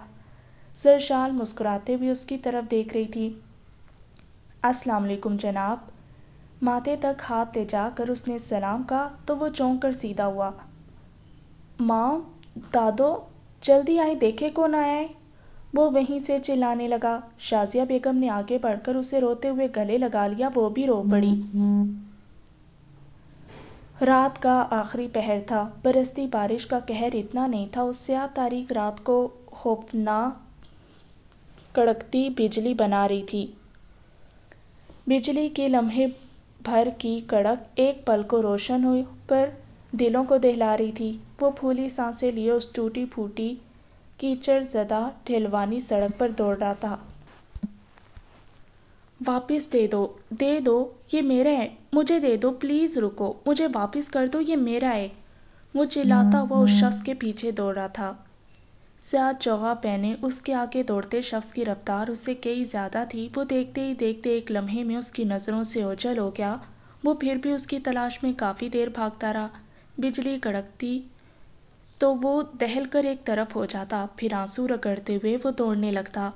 जरशाल मुस्कुराते हुए उसकी तरफ देख रही थी अस्सलाम वालेकुम जनाब माथे तक हाथ ले जाकर उसने सलाम कहा तो वो चौंक कर सीधा हुआ माँ दादो जल्दी आए देखे कौन आया है वो वहीं से चिल्लाने लगा शाजिया बेगम ने आगे बढ़कर उसे रोते हुए गले लगा लिया वो भी रो पड़ी रात का आखिरी पहर था बरसती बारिश का कहर इतना नहीं था उससे आप तारीख रात को खोफना कड़कती बिजली बना रही थी बिजली के लम्हे भर की कड़क एक पल को रोशन हुई पर दिलों को दहला रही थी वो फूली सांसें लिए उस टूटी फूटी कीचड़ जदा ढिलवानी सड़क पर दौड़ रहा था वापिस दे दो दे दो ये मेरा है मुझे दे दो प्लीज़ रुको मुझे वापिस कर दो ये मेरा है वो चिल्लाता हुआ उस शख्स के पीछे दौड़ रहा था सियाद चौहा पहने उसके आगे दौड़ते शख्स की रफ्तार उससे कई ज़्यादा थी वो देखते ही देखते एक लम्हे में उसकी नज़रों से ओझल हो गया वो फिर भी उसकी तलाश में काफ़ी देर भागता रहा बिजली कड़कती तो वो दहल कर एक तरफ हो जाता फिर आंसू रगड़ते हुए वो दौड़ने लगता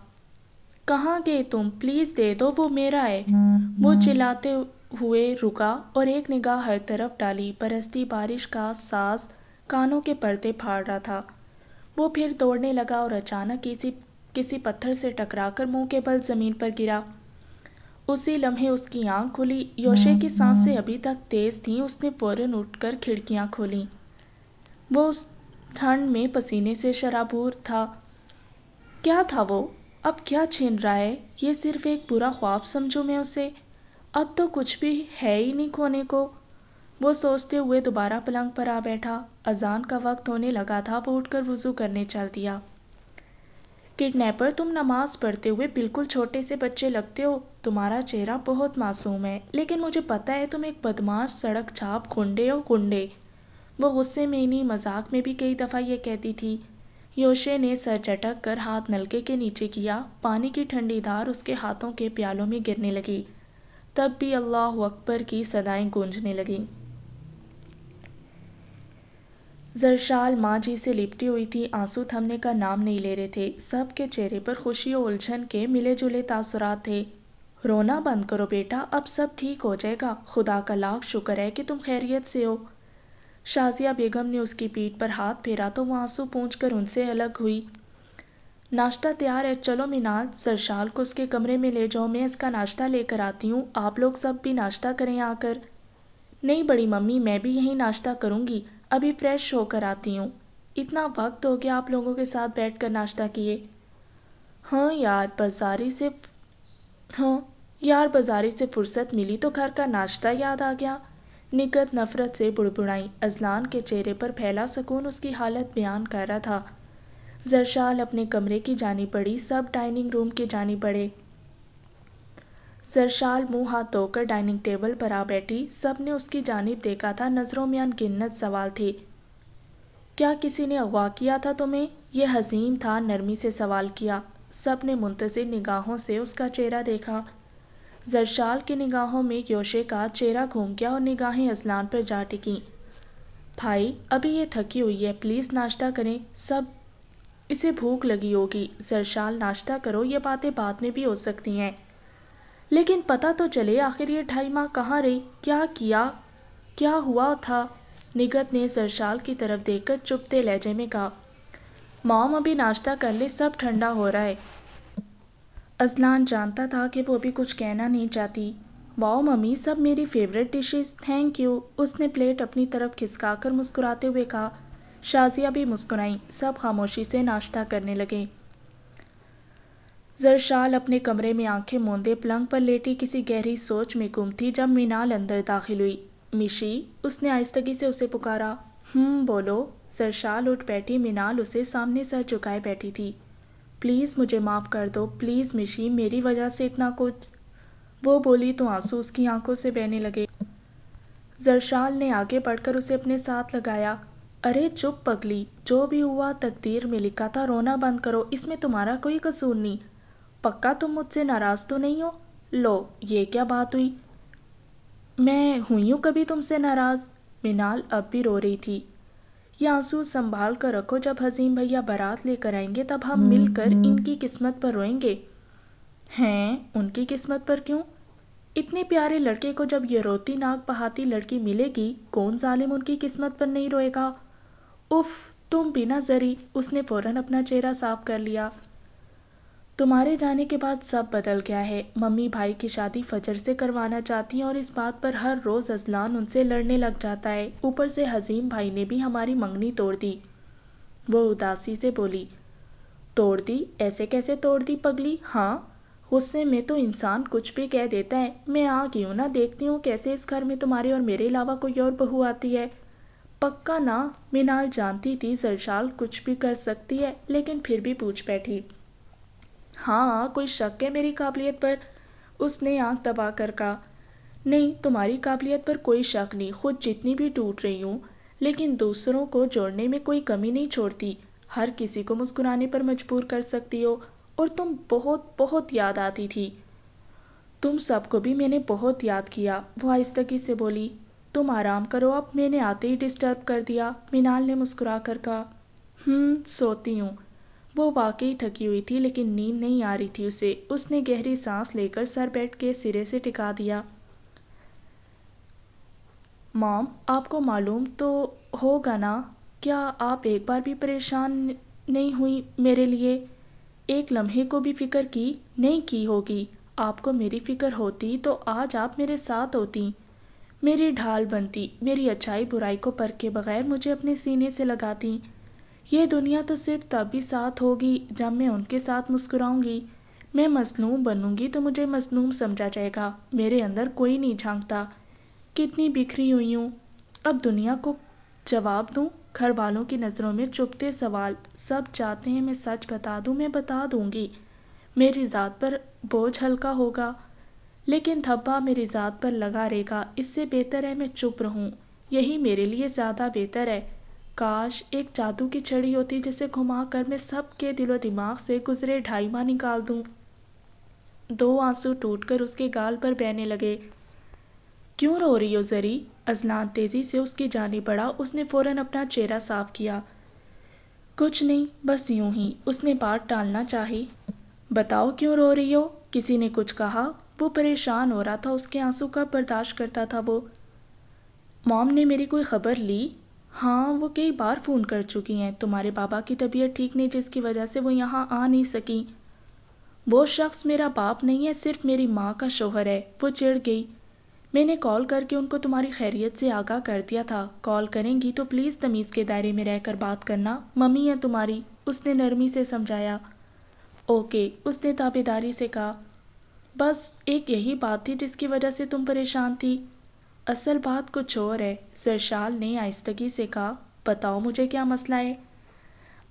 कहाँ गए तुम प्लीज़ दे दो वो मेरा है वो चिल्लाते हुए रुका और एक निगाह हर तरफ डाली बरसती बारिश का सास कानों के पर्दे फाड़ रहा था वो फिर दौड़ने लगा और अचानक किसी किसी पत्थर से टकराकर मुंह के बल जमीन पर गिरा उसी लम्हे उसकी आंख खुली योशे की सांसें हम्म। अभी तक तेज थीं उसने फौरन उठकर खिड़कियां खोलीं वो उस ठंड में पसीने से शराबूर था क्या था वो अब क्या छीन रहा है ये सिर्फ एक बुरा ख्वाब समझू मैं उसे अब तो कुछ भी है ही नहीं खोने को वो सोचते हुए दोबारा पलंग पर आ बैठा अजान का वक्त होने लगा था वो उठकर वज़ू करने चल दिया किडनैपर तुम नमाज पढ़ते हुए बिल्कुल छोटे से बच्चे लगते हो तुम्हारा चेहरा बहुत मासूम है लेकिन मुझे पता है तुम एक बदमाश सड़क छाप गुंडे हो गुंडे वो गुस्से में नहीं मजाक में भी कई दफ़ा ये कहती थी योशे ने सर चटक कर हाथ नलके के नीचे किया पानी की ठंडी धार उसके हाथों के प्यालों में गिरने लगी तब भी अल्लाह अकबर की सदाएं गूंजने लगीं ज़रशाल माँ जी से लिपटी हुई थी आंसू थमने का नाम नहीं ले रहे थे सब के चेहरे पर खुशी और उलझन के मिले जुले तासुरात थे रोना बंद करो बेटा अब सब ठीक हो जाएगा खुदा का लाख शुक्र है कि तुम खैरियत से हो शाजिया बेगम ने उसकी पीठ पर हाथ फेरा तो वह आंसू पूछ कर उनसे अलग हुई नाश्ता तैयार है चलो मीनाज सरशाल को उसके कमरे में ले जाओ मैं इसका नाश्ता लेकर आती हूँ आप लोग सब भी नाश्ता करें आकर नहीं बड़ी मम्मी मैं भी यहीं नाश्ता करूँगी अभी फ्रेश होकर आती हूँ इतना वक्त हो गया आप लोगों के साथ बैठ कर नाश्ता किए हाँ यार बाजारी से हाँ यार बाजारी से फुर्सत मिली तो घर का नाश्ता याद आ गया निकत नफरत से बुड़बुड़ाई अजलान के चेहरे पर फैला सुकून उसकी हालत बयान कर रहा था जरशाल अपने कमरे की जानी पड़ी सब डाइनिंग रूम की जानी पड़े सरशाल मुँह हाथ धोकर डाइनिंग टेबल पर आ बैठी सब ने उसकी जानिब देखा था नज़रों में अनगिनत सवाल थे क्या किसी ने अगवा किया था तुम्हें यह हजीम था नरमी से सवाल किया सब ने मुंतजर निगाहों से उसका चेहरा देखा जरशाल की निगाहों में योशे का चेहरा घूम गया और निगाहें अजलान पर जा टिकी भाई अभी ये थकी हुई है प्लीज़ नाश्ता करें सब इसे भूख लगी होगी जरशाल नाश्ता करो ये बातें बाद में भी हो सकती हैं लेकिन पता तो चले आखिर ये ढाई माह कहाँ रही क्या किया क्या हुआ था निगत ने सरशाल की तरफ देखकर चुपते लहजे में कहा मॉम अभी नाश्ता कर ले सब ठंडा हो रहा है अजलान जानता था कि वो अभी कुछ कहना नहीं चाहती वाओ मम्मी सब मेरी फेवरेट डिशेस थैंक यू उसने प्लेट अपनी तरफ खिसकाकर मुस्कुराते हुए कहा शाजिया भी मुस्कुराई सब खामोशी से नाश्ता करने लगे ज़रशाल अपने कमरे में आंखें मोंदे पलंग पर लेटी किसी गहरी सोच में गुम थी जब मीनाल अंदर दाखिल हुई मिशी उसने आहिस्तगी से उसे पुकारा हम हम्म, बोलो जरशाल उठ बैठी मीनाल उसे सामने सर झुकाए बैठी थी प्लीज़ मुझे माफ़ कर दो प्लीज़ मिशी मेरी वजह से इतना कुछ वो बोली तो आंसू उसकी आंखों से बहने लगे जरशाल ने आगे बढ़कर उसे अपने साथ लगाया अरे चुप पगली जो भी हुआ तकदीर में लिखा था रोना बंद करो इसमें तुम्हारा कोई कसूर नहीं पक्का तुम मुझसे नाराज़ तो नहीं हो लो ये क्या बात हुई मैं हुई हूँ कभी तुमसे नाराज़ मिनाल अब भी रो रही थी ये आंसू संभाल कर रखो जब हजीम भैया बारात लेकर आएंगे तब हम हम्म, मिलकर हम्म। इनकी किस्मत पर रोएंगे हैं उनकी किस्मत पर क्यों इतने प्यारे लड़के को जब ये रोती नाक बहाती लड़की मिलेगी कौन जालिम उनकी किस्मत पर नहीं रोएगा उफ तुम बिना जरी उसने फ़ौरन अपना चेहरा साफ कर लिया तुम्हारे जाने के बाद सब बदल गया है मम्मी भाई की शादी फजर से करवाना चाहती हैं और इस बात पर हर रोज़ अजलान उनसे लड़ने लग जाता है ऊपर से हजीम भाई ने भी हमारी मंगनी तोड़ दी वो उदासी से बोली तोड़ दी ऐसे कैसे तोड़ दी पगली हाँ गुस्से में तो इंसान कुछ भी कह देता है मैं आ गई हूँ ना देखती हूँ कैसे इस घर में तुम्हारे और मेरे अलावा कोई और बहू आती है पक्का ना मिनाल जानती थी सरशाल कुछ भी कर सकती है लेकिन फिर भी पूछ बैठी हाँ कोई शक है मेरी काबिलियत पर उसने आँख कर कहा नहीं तुम्हारी काबिलियत पर कोई शक नहीं खुद जितनी भी टूट रही हूँ लेकिन दूसरों को जोड़ने में कोई कमी नहीं छोड़ती हर किसी को मुस्कुराने पर मजबूर कर सकती हो और तुम बहुत बहुत याद आती थी तुम सबको भी मैंने बहुत याद किया वो आहिस्तगी से बोली तुम आराम करो अब मैंने आते ही डिस्टर्ब कर दिया मिनाल ने मुस्कुरा कर कहा हम्म, सोती हूँ वो वाकई थकी हुई थी लेकिन नींद नहीं आ रही थी उसे उसने गहरी सांस लेकर सर बैठ के सिरे से टिका दिया मॉम आपको मालूम तो होगा ना क्या आप एक बार भी परेशान नहीं हुई मेरे लिए एक लम्हे को भी फ़िक्र की नहीं की होगी आपको मेरी फ़िक्र होती तो आज आप मेरे साथ होती मेरी ढाल बनती मेरी अच्छाई बुराई को पर के बगैर मुझे अपने सीने से लगाती ये दुनिया तो सिर्फ तभी साथ होगी जब मैं उनके साथ मुस्कुराऊंगी मैं मजनूम बनूंगी तो मुझे मजनूम समझा जाएगा मेरे अंदर कोई नहीं झांकता कितनी बिखरी हुई हूँ अब दुनिया को जवाब दूँ घर वालों की नज़रों में चुपते सवाल सब चाहते हैं मैं सच बता दूँ मैं बता दूँगी मेरी ज़ात पर बोझ हल्का होगा लेकिन धब्बा मेरी ज़ात पर लगा रहेगा इससे बेहतर है मैं चुप रहूँ यही मेरे लिए ज़्यादा बेहतर है काश एक जादू की छड़ी होती जिसे घुमा कर मैं सबके दिलो दिमाग से गुजरे ढाई माँ निकाल दूँ दो आंसू टूटकर उसके गाल पर बहने लगे क्यों रो रही हो जरी अजलान तेज़ी से उसकी जानी पड़ा उसने फ़ौरन अपना चेहरा साफ किया कुछ नहीं बस यूं ही उसने बात टालना चाही बताओ क्यों रो रही हो किसी ने कुछ कहा वो परेशान हो रहा था उसके आंसू का बर्दाश्त करता था वो मॉम ने मेरी कोई खबर ली हाँ वो कई बार फ़ोन कर चुकी हैं तुम्हारे बाबा की तबीयत ठीक नहीं जिसकी वजह से वो यहाँ आ नहीं सकी वो शख्स मेरा बाप नहीं है सिर्फ मेरी माँ का शोहर है वो चिड़ गई मैंने कॉल करके उनको तुम्हारी खैरियत से आगाह कर दिया था कॉल करेंगी तो प्लीज़ तमीज़ के दायरे में रहकर बात करना मम्मी है तुम्हारी उसने नरमी से समझाया ओके उसने ताबेदारी से कहा बस एक यही बात थी जिसकी वजह से तुम परेशान थी असल बात कुछ और है सरशाल ने आहिस्तगी से कहा बताओ मुझे क्या मसला है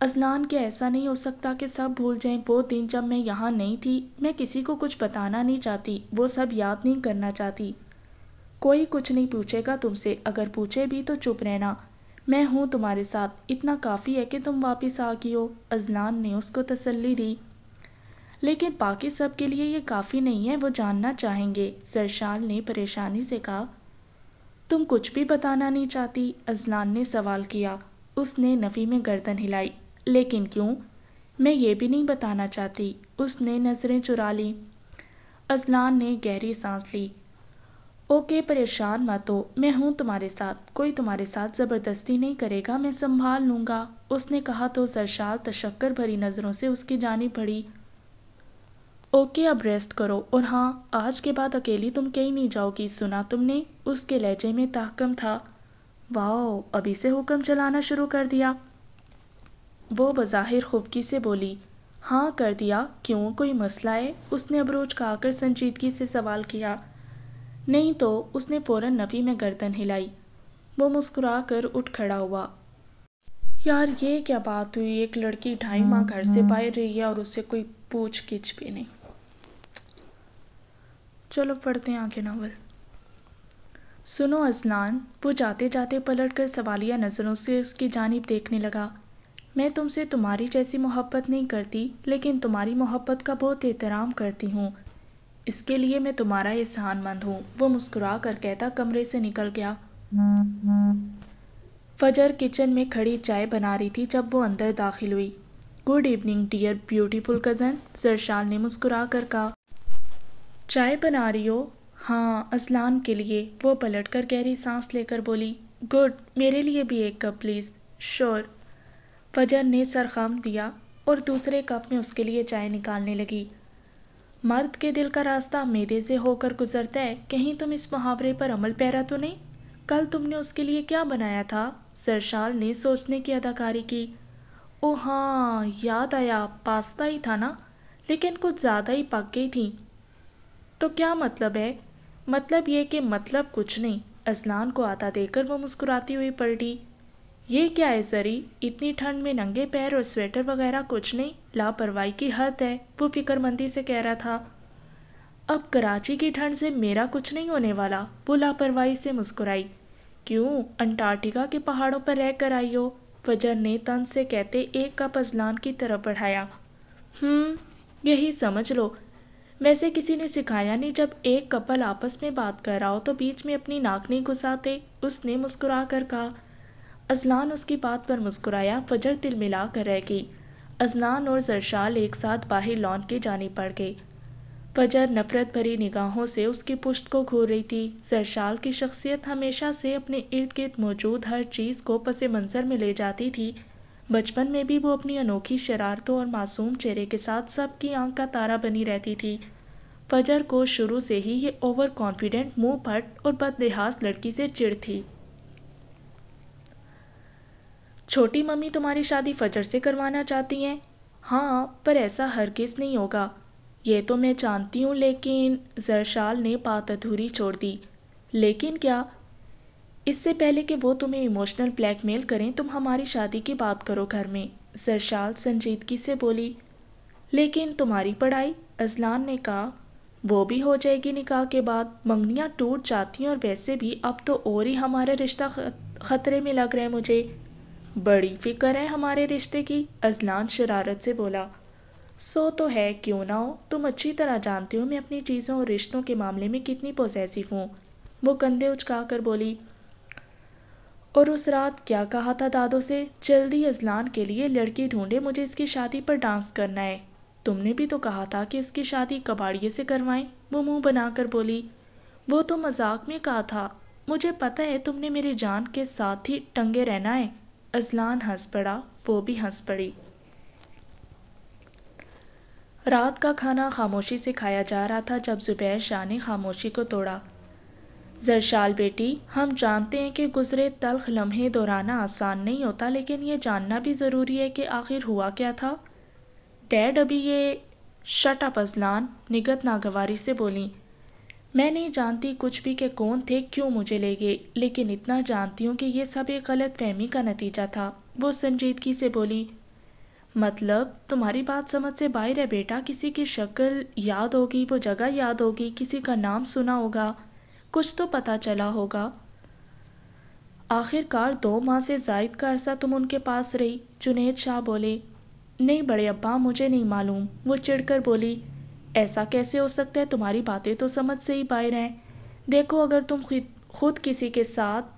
अजनान के ऐसा नहीं हो सकता कि सब भूल जाएं वो दिन जब मैं यहाँ नहीं थी मैं किसी को कुछ बताना नहीं चाहती वो सब याद नहीं करना चाहती कोई कुछ नहीं पूछेगा तुमसे अगर पूछे भी तो चुप रहना मैं हूँ तुम्हारे साथ इतना काफ़ी है कि तुम वापस आ गई हो अजनान ने उसको तसल्ली दी लेकिन बाकी सब के लिए ये काफ़ी नहीं है वो जानना चाहेंगे सरशाल ने परेशानी से कहा तुम कुछ भी बताना नहीं चाहती अजलान ने सवाल किया उसने नफ़ी में गर्दन हिलाई लेकिन क्यों मैं ये भी नहीं बताना चाहती उसने नज़रें चुरा ली अजलान ने गहरी सांस ली ओके परेशान मत तो मैं हूँ तुम्हारे साथ कोई तुम्हारे साथ ज़बरदस्ती नहीं करेगा मैं संभाल लूँगा उसने कहा तो जरशाल तशक्कर भरी नज़रों से उसकी जानी पड़ी ओके अब रेस्ट करो और हाँ आज के बाद अकेली तुम कहीं नहीं जाओगी सुना तुमने उसके लहजे में ताकम था वाओ अभी से हुक्म चलाना शुरू कर दिया वो बज़ाहिर खुबकी से बोली हाँ कर दिया क्यों कोई मसला है उसने रोज का आकर संजीदगी से सवाल किया नहीं तो उसने फ़ौरन नफी में गर्दन हिलाई वो मुस्कुरा कर उठ खड़ा हुआ यार ये क्या बात हुई एक लड़की ढाई माह घर से हम्म, बाहर हम्म। रही है और उससे कोई पूछ किछ भी नहीं चलो पढ़ते हैं आगे नावल सुनो अजलान वो जाते जाते पलट कर सवालिया नज़रों से उसकी जानब देखने लगा मैं तुमसे तुम्हारी जैसी मोहब्बत नहीं करती लेकिन तुम्हारी मोहब्बत का बहुत एहतराम करती हूँ इसके लिए मैं तुम्हारा एहसानमंद हूँ वो मुस्कुरा कर कहता कमरे से निकल गया फजर किचन में खड़ी चाय बना रही थी जब वो अंदर दाखिल हुई good evening dear beautiful cousin Zarshal ने मुस्कुरा कर कहा चाय बना रही हो हाँ असलान के लिए वो पलट कर गहरी सांस लेकर बोली गुड मेरे लिए भी एक कप प्लीज़ श्योर फजर ने सर खाम दिया और दूसरे कप में उसके लिए चाय निकालने लगी मर्द के दिल का रास्ता मेदे से होकर गुजरता है कहीं तुम इस मुहावरे पर अमल पैरा तो नहीं कल तुमने उसके लिए क्या बनाया था सरशाल ने सोचने की अदाकारी की ओ हाँ याद आया पास्ता ही था ना लेकिन कुछ ज़्यादा ही पक गई थी तो क्या मतलब है मतलब ये कि मतलब कुछ नहीं अजलान को आता देकर वो मुस्कुराती हुई पलटी ये क्या है ज़री इतनी ठंड में नंगे पैर और स्वेटर वगैरह कुछ नहीं लापरवाही की हद है वो फिक्रमंदी से कह रहा था अब कराची की ठंड से मेरा कुछ नहीं होने वाला वो लापरवाही से मुस्कुराई क्यों अंटार्कटिका के पहाड़ों पर रह कर आई हो वजर ने तन से कहते एक कप अजलान की तरफ बढ़ाया हम्म, यही समझ लो वैसे किसी ने सिखाया नहीं जब एक कपल आपस में बात कर रहा हो तो बीच में अपनी नाक नहीं घुसाते उसने मुस्कुरा कर कहा अजलान उसकी बात पर मुस्कुराया फजर तिल मिला कर रह गई अजलान और जरशाल एक साथ बाहर लॉन के जाने पड़ गई फजर नफरत भरी निगाहों से उसकी पुश्त को घूर रही थी जरशाल की शख्सियत हमेशा से अपने इर्द गिर्द मौजूद हर चीज़ को पस मंज़र में ले जाती थी बचपन में भी वो अपनी अनोखी शरारतों और मासूम चेहरे के साथ सबकी आंख का तारा बनी रहती थी फजर को शुरू से ही ये ओवर कॉन्फिडेंट मुंह फट और बदलिहास लड़की से चिड़ थी छोटी मम्मी तुम्हारी शादी फजर से करवाना चाहती हैं हाँ पर ऐसा हरगिज नहीं होगा ये तो मैं जानती हूँ लेकिन जरशाल ने बात अधूरी छोड़ दी लेकिन क्या इससे पहले कि वो तुम्हें इमोशनल ब्लैकमेल करें तुम हमारी शादी की बात करो घर में सरशाल संजीदगी से बोली लेकिन तुम्हारी पढ़ाई अजलान ने कहा वो भी हो जाएगी निकाह के बाद मंगनियाँ टूट जाती हैं और वैसे भी अब तो और ही हमारा रिश्ता ख़तरे में लग रहा है मुझे बड़ी फिक्र है हमारे रिश्ते की अजलान शरारत से बोला सो तो है क्यों ना हो तुम अच्छी तरह जानते हो मैं अपनी चीज़ों और रिश्तों के मामले में कितनी पोसेसिव हूँ वो कंधे उचका कर बोली और उस रात क्या कहा था दादो से जल्दी अजलान के लिए लड़की ढूंढे मुझे इसकी शादी पर डांस करना है तुमने भी तो कहा था कि इसकी शादी कबाड़िए से करवाएं वो मुंह बनाकर बोली वो तो मजाक में कहा था मुझे पता है तुमने मेरी जान के साथ ही टंगे रहना है अजलान हंस पड़ा वो भी हंस पड़ी रात का खाना खामोशी से खाया जा रहा था जब जुबैर शाह ने खामोशी को तोड़ा ज़रशाल बेटी हम जानते हैं कि गुज़रे तल्ख़ लम्हे दोहराना आसान नहीं होता लेकिन ये जानना भी ज़रूरी है कि आखिर हुआ क्या था डैड अभी ये शट अप अजलान निगत नागवारी से बोली मैं नहीं जानती कुछ भी कि कौन थे क्यों मुझे ले गए लेकिन इतना जानती हूँ कि ये सब एक गलत फहमी का नतीजा था वो संजीदगी से बोली मतलब तुम्हारी बात समझ से बाहर है बेटा किसी की शक्ल याद होगी वो जगह याद होगी किसी का नाम सुना होगा कुछ तो पता चला होगा आखिरकार दो माह से जायद का अरसा तुम उनके पास रही जुनेद शाह बोले नहीं बड़े अब्बा मुझे नहीं मालूम वो चिढ़कर बोली ऐसा कैसे हो सकता है तुम्हारी बातें तो समझ से ही बाहर हैं देखो अगर तुम खुद खुद किसी के साथ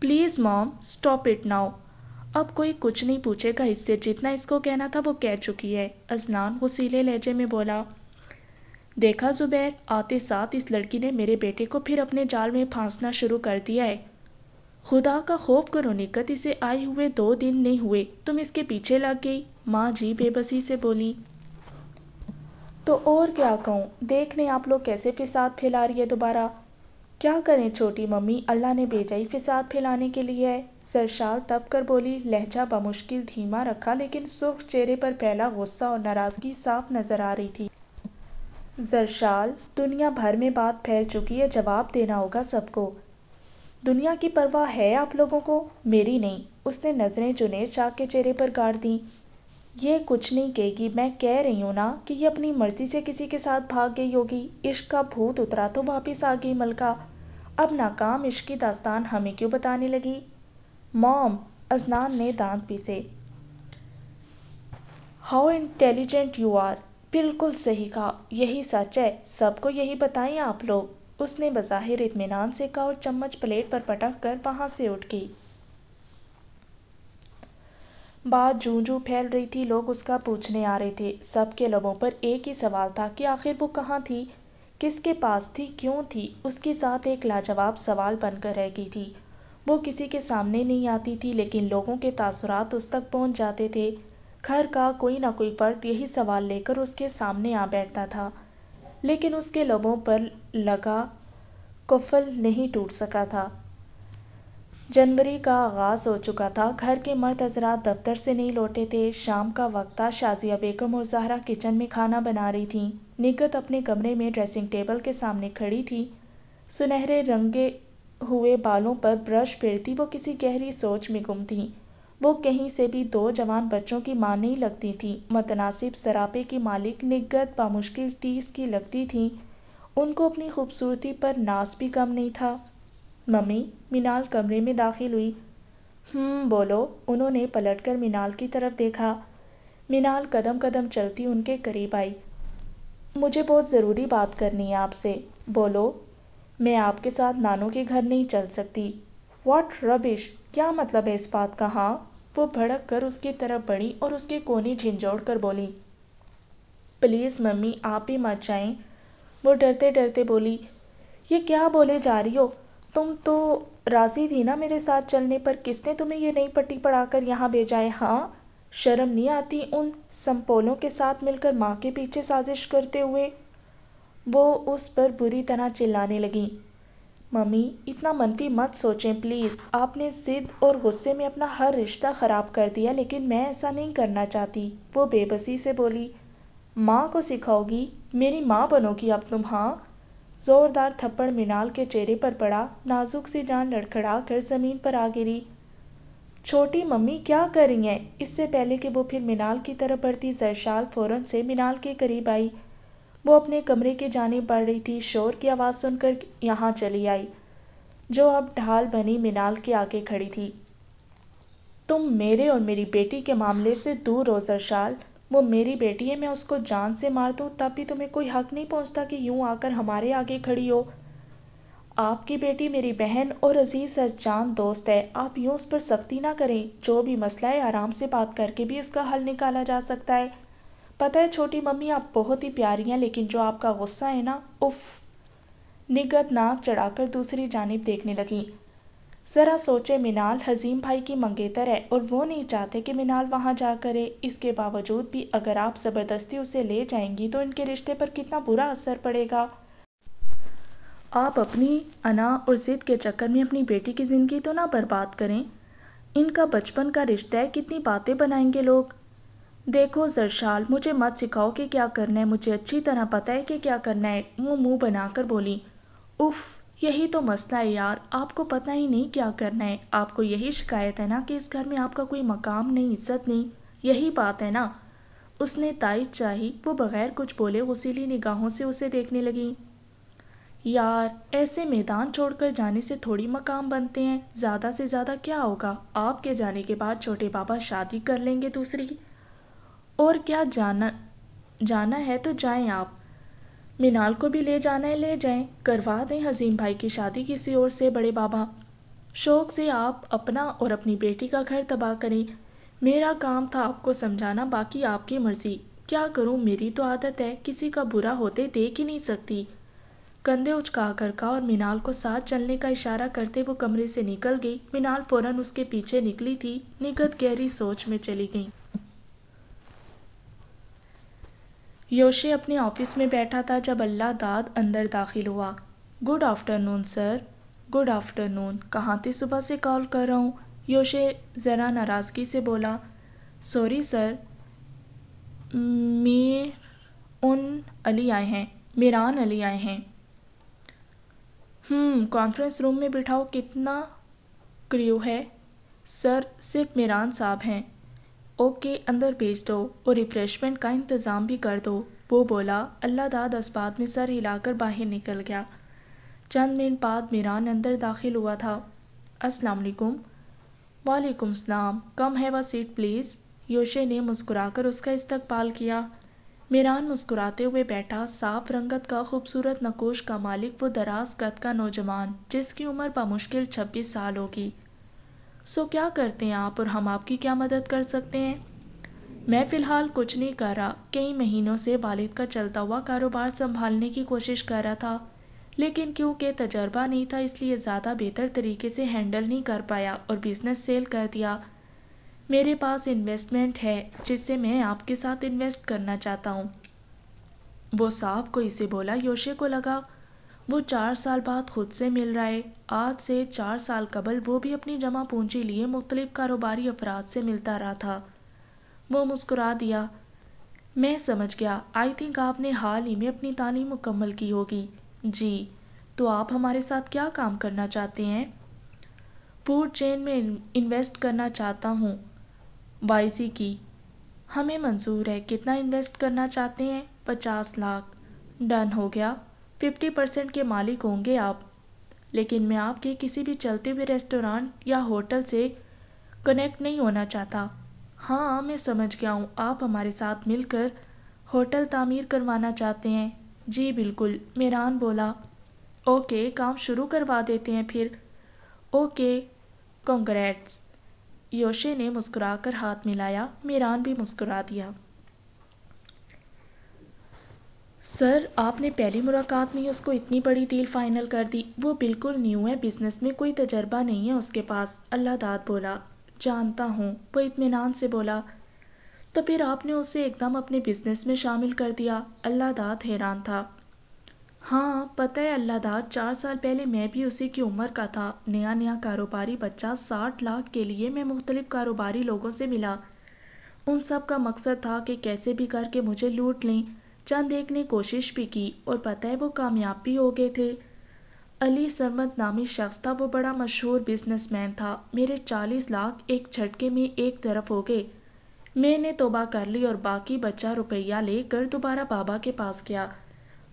please mom stop it now अब कोई कुछ नहीं पूछेगा इससे जितना इसको कहना था वो कह चुकी है अजनान गुसीले लहजे में बोला देखा ज़ुबैर आते साथ इस लड़की ने मेरे बेटे को फिर अपने जाल में फांसना शुरू कर दिया है खुदा का खौफ करो निकत इसे आए हुए दो दिन नहीं हुए तुम इसके पीछे लग गई माँ जी बेबसी से बोली तो और क्या कहूँ देखने आप लोग कैसे फिसाद फैला रही है दोबारा क्या करें छोटी मम्मी अल्लाह ने भेजा ही फिसाद फैलाने के लिए है सरशाल तब कर बोली लहजा बमुश्किल धीमा रखा लेकिन सुख चेहरे पर फैला गुस्सा और नाराज़गी साफ नज़र आ रही थी जरशाल दुनिया भर में बात फैल चुकी है जवाब देना होगा सबको दुनिया की परवाह है आप लोगों को मेरी नहीं उसने नज़रें चुनेर चाक के चेहरे पर गाड़ दी ये कुछ नहीं कहेगी मैं कह रही हूँ ना कि ये अपनी मर्जी से किसी के साथ भाग गई होगी इश्क का भूत उतरा तो वापिस आ गई मलका अब नाकाम इश्क की दास्तान हमें क्यों बताने लगी मॉम अजनान ने दांत पीसे हाउ इंटेलिजेंट यू आर बिल्कुल सही कहा यही सच है सबको यही बताएं आप लोग उसने बज़ाहिर इत्मीनान से कहा और चम्मच प्लेट पर पटक कर वहाँ से उठ गई बात जूं जूं फैल रही थी लोग उसका पूछने आ रहे थे सबके लबों पर एक ही सवाल था कि आखिर वो कहाँ थी किसके पास थी क्यों थी उसके साथ एक लाजवाब सवाल बनकर रह गई थी वो किसी के सामने नहीं आती थी लेकिन लोगों के तासुरात उस तक पहुँच जाते थे घर का कोई ना कोई पर्द यही सवाल लेकर उसके सामने आ बैठता था लेकिन उसके लबों पर लगा कुफल नहीं टूट सका था जनवरी का आगाज़ हो चुका था घर के मर्द हजरात दफ्तर से नहीं लौटे थे शाम का वक्त था शाजिया बेगम और जहरा किचन में खाना बना रही थीं निगत अपने कमरे में ड्रेसिंग टेबल के सामने खड़ी थी सुनहरे रंगे हुए बालों पर ब्रश फेरती वो किसी गहरी सोच में गुम थी वो कहीं से भी दो जवान बच्चों की मां नहीं लगती थी मतनासिब सरापे की मालिक निग्गत बामुश्किल तीस की लगती थीं उनको अपनी खूबसूरती पर नास भी कम नहीं था मम्मी मीनाल कमरे में दाखिल हुई हम हम्म, बोलो उन्होंने पलटकर मीनाल की तरफ देखा मीनाल कदम कदम चलती उनके करीब आई मुझे बहुत ज़रूरी बात करनी है आपसे बोलो मैं आपके साथ नानों के घर नहीं चल सकती वॉट रबिश क्या मतलब है इस बात का हाँ वो भड़क कर उसकी तरफ बढ़ी और उसके कोने झिंझोड़ कर बोली प्लीज़ मम्मी आप ही मत जाएं वो डरते डरते बोली ये क्या बोले जा रही हो तुम तो राज़ी थी ना मेरे साथ चलने पर किसने तुम्हें ये नई पट्टी कर यहाँ भेजा है हाँ शर्म नहीं आती उन संपोलों के साथ मिलकर माँ के पीछे साजिश करते हुए वो उस पर बुरी तरह चिल्लाने लगी मम्मी इतना मनफी मत सोचें प्लीज़ आपने ज़िद और गुस्से में अपना हर रिश्ता ख़राब कर दिया लेकिन मैं ऐसा नहीं करना चाहती वो बेबसी से बोली माँ को सिखाओगी मेरी माँ बनोगी अब तुम हाँ ज़ोरदार थप्पड़ मिनाल के चेहरे पर पड़ा नाजुक सी जान लड़खड़ा कर ज़मीन पर आ गिरी छोटी मम्मी क्या कर रही हैं इससे पहले कि वो फिर मिनाल की तरफ बढ़ती जरशाल फ़ौरन से मृणाल के करीब आई वो अपने कमरे के जाने पड़ रही थी शोर की आवाज़ सुनकर यहाँ चली आई जो अब ढाल बनी मिनाल के आगे खड़ी थी तुम मेरे और मेरी बेटी के मामले से दूर हो सरशाल वो मेरी बेटी है मैं उसको जान से मार दूँ तब भी तुम्हें कोई हक नहीं पहुँचता कि यूँ आकर हमारे आगे खड़ी हो आपकी बेटी मेरी बहन और अजीज सजान दोस्त है आप यूँ उस पर सख्ती ना करें जो भी मसला है आराम से बात करके भी उसका हल निकाला जा सकता है पता है छोटी मम्मी आप बहुत ही प्यारी हैं लेकिन जो आपका गुस्सा है ना उफ निगत नाक चढ़ाकर दूसरी जानब देखने लगी ज़रा सोचे मिनाल हजीम भाई की मंगेतर है और वो नहीं चाहते कि मिनाल वहाँ जा करे इसके बावजूद भी अगर आप ज़बरदस्ती उसे ले जाएंगी तो इनके रिश्ते पर कितना बुरा असर पड़ेगा आप अपनी अना और ज़िद के चक्कर में अपनी बेटी की ज़िंदगी तो ना बर्बाद करें इनका बचपन का रिश्ता है कितनी बातें बनाएंगे लोग देखो जरशाल मुझे मत सिखाओ कि क्या करना है मुझे अच्छी तरह पता है कि क्या करना है वो मुंह बनाकर बोली उफ यही तो मसला है यार आपको पता ही नहीं क्या करना है आपको यही शिकायत है ना कि इस घर में आपका कोई मकाम नहीं इज्जत नहीं यही बात है ना उसने ताइज चाही वो बगैर कुछ बोले गुसीली निगाहों से उसे देखने लगी यार ऐसे मैदान छोड़कर जाने से थोड़ी मकाम बनते हैं ज़्यादा से ज़्यादा क्या होगा आपके जाने के बाद छोटे बाबा शादी कर लेंगे दूसरी और क्या जाना जाना है तो जाएँ आप मिनाल को भी ले जाना है ले जाएं करवा दें हज़ीम भाई की शादी किसी और से बड़े बाबा शौक से आप अपना और अपनी बेटी का घर तबाह करें मेरा काम था आपको समझाना बाकी आपकी मर्ज़ी क्या करूं मेरी तो आदत है किसी का बुरा होते देख ही नहीं सकती कंधे उचका कर का और मिनाल को साथ चलने का इशारा करते वो कमरे से निकल गई मिनाल फौरन उसके पीछे निकली थी निगत गहरी सोच में चली गई योशे अपने ऑफिस में बैठा था जब अल्लाह दाद अंदर दाखिल हुआ good afternoon sir good afternoon कहाँ थे सुबह से कॉल कर रहा हूँ योशे ज़रा नाराज़गी से बोला सॉरी सर मेर उन अली आए हैं मेरान अली आए हैं कॉन्फ्रेंस रूम हम्म, में बिठाओ कितना क्रियो है सर सिर्फ मेरान साहब हैं ओके अंदर भेज दो और रिफ्रेशमेंट का इंतज़ाम भी कर दो वो बोला अल्लाह दाद अस्बाद में सर हिलाकर बाहर निकल गया चंद मिनट बाद मीरान अंदर दाखिल हुआ था अस्सलाम वालेकुम वालेकुम सलाम कम है वह सीट प्लीज़ योशे ने मुस्कुराकर उसका इस्तकबाल किया मीरान मुस्कुराते हुए बैठा साफ रंगत का खूबसूरत नकोश का मालिक वो दराज कद का नौजवान जिसकी उम्र बमुश्किल छब्बीस साल होगी सो क्या करते हैं आप और हम आपकी क्या मदद कर सकते हैं मैं फ़िलहाल कुछ नहीं कर रहा कई महीनों से वालिद का चलता हुआ कारोबार संभालने की कोशिश कर रहा था लेकिन क्योंकि तजर्बा नहीं था इसलिए ज़्यादा बेहतर तरीके से हैंडल नहीं कर पाया और बिज़नेस सेल कर दिया मेरे पास इन्वेस्टमेंट है जिससे मैं आपके साथ इन्वेस्ट करना चाहता हूँ वो साहब को इसे बोला योशे को लगा वो चार साल बाद खुद से मिल रहा है आज से चार साल कबल वो भी अपनी जमा पूंजी लिए मुख्तलिफ कारोबारी अफराद से मिलता रहा था वो मुस्कुरा दिया मैं समझ गया आई थिंक आपने हाल ही में अपनी तालीम मुकम्मल की होगी जी तो आप हमारे साथ क्या काम करना चाहते हैं फूड चेन में इन्वेस्ट करना चाहता हूँ वाईसी की हमें मंजूर है कितना इन्वेस्ट करना चाहते हैं पचास लाख डन हो गया फिफ्टी परसेंट के मालिक होंगे आप लेकिन मैं आपके किसी भी चलते हुए रेस्टोरेंट या होटल से कनेक्ट नहीं होना चाहता हाँ मैं समझ गया हूँ आप हमारे साथ मिलकर होटल तामीर करवाना चाहते हैं जी बिल्कुल मेरान बोला ओके काम शुरू करवा देते हैं फिर ओके कॉन्ग्रेट्स योशे ने मुस्कुराकर हाथ मिलाया मेरान भी मुस्कुरा दिया सर आपने पहली मुलाकात में उसको इतनी बड़ी डील फ़ाइनल कर दी वो बिल्कुल न्यू है बिज़नेस में कोई तजर्बा नहीं है उसके पास अल्लाह दाद बोला जानता हूँ वो इतमान से बोला तो फिर आपने उसे एकदम अपने बिज़नेस में शामिल कर दिया अल्लाह दाद हैरान था हाँ पता है अल्लाह दाद चार साल पहले मैं भी उसी की उम्र का था नया नया कारोबारी बच्चा साठ लाख के लिए मैं मुख्तलिफ़ कारोबारी लोगों से मिला उन सब का मकसद था कि कैसे भी करके मुझे लूट लें चंद एक ने कोशिश भी की और पता है वो कामयाब भी हो गए थे अली सरमद नामी शख्स था वो बड़ा मशहूर बिजनेसमैन था मेरे चालीस लाख एक झटके में एक तरफ हो गए मैंने तोबा कर ली और बाकी बच्चा रुपया लेकर दोबारा बाबा के पास गया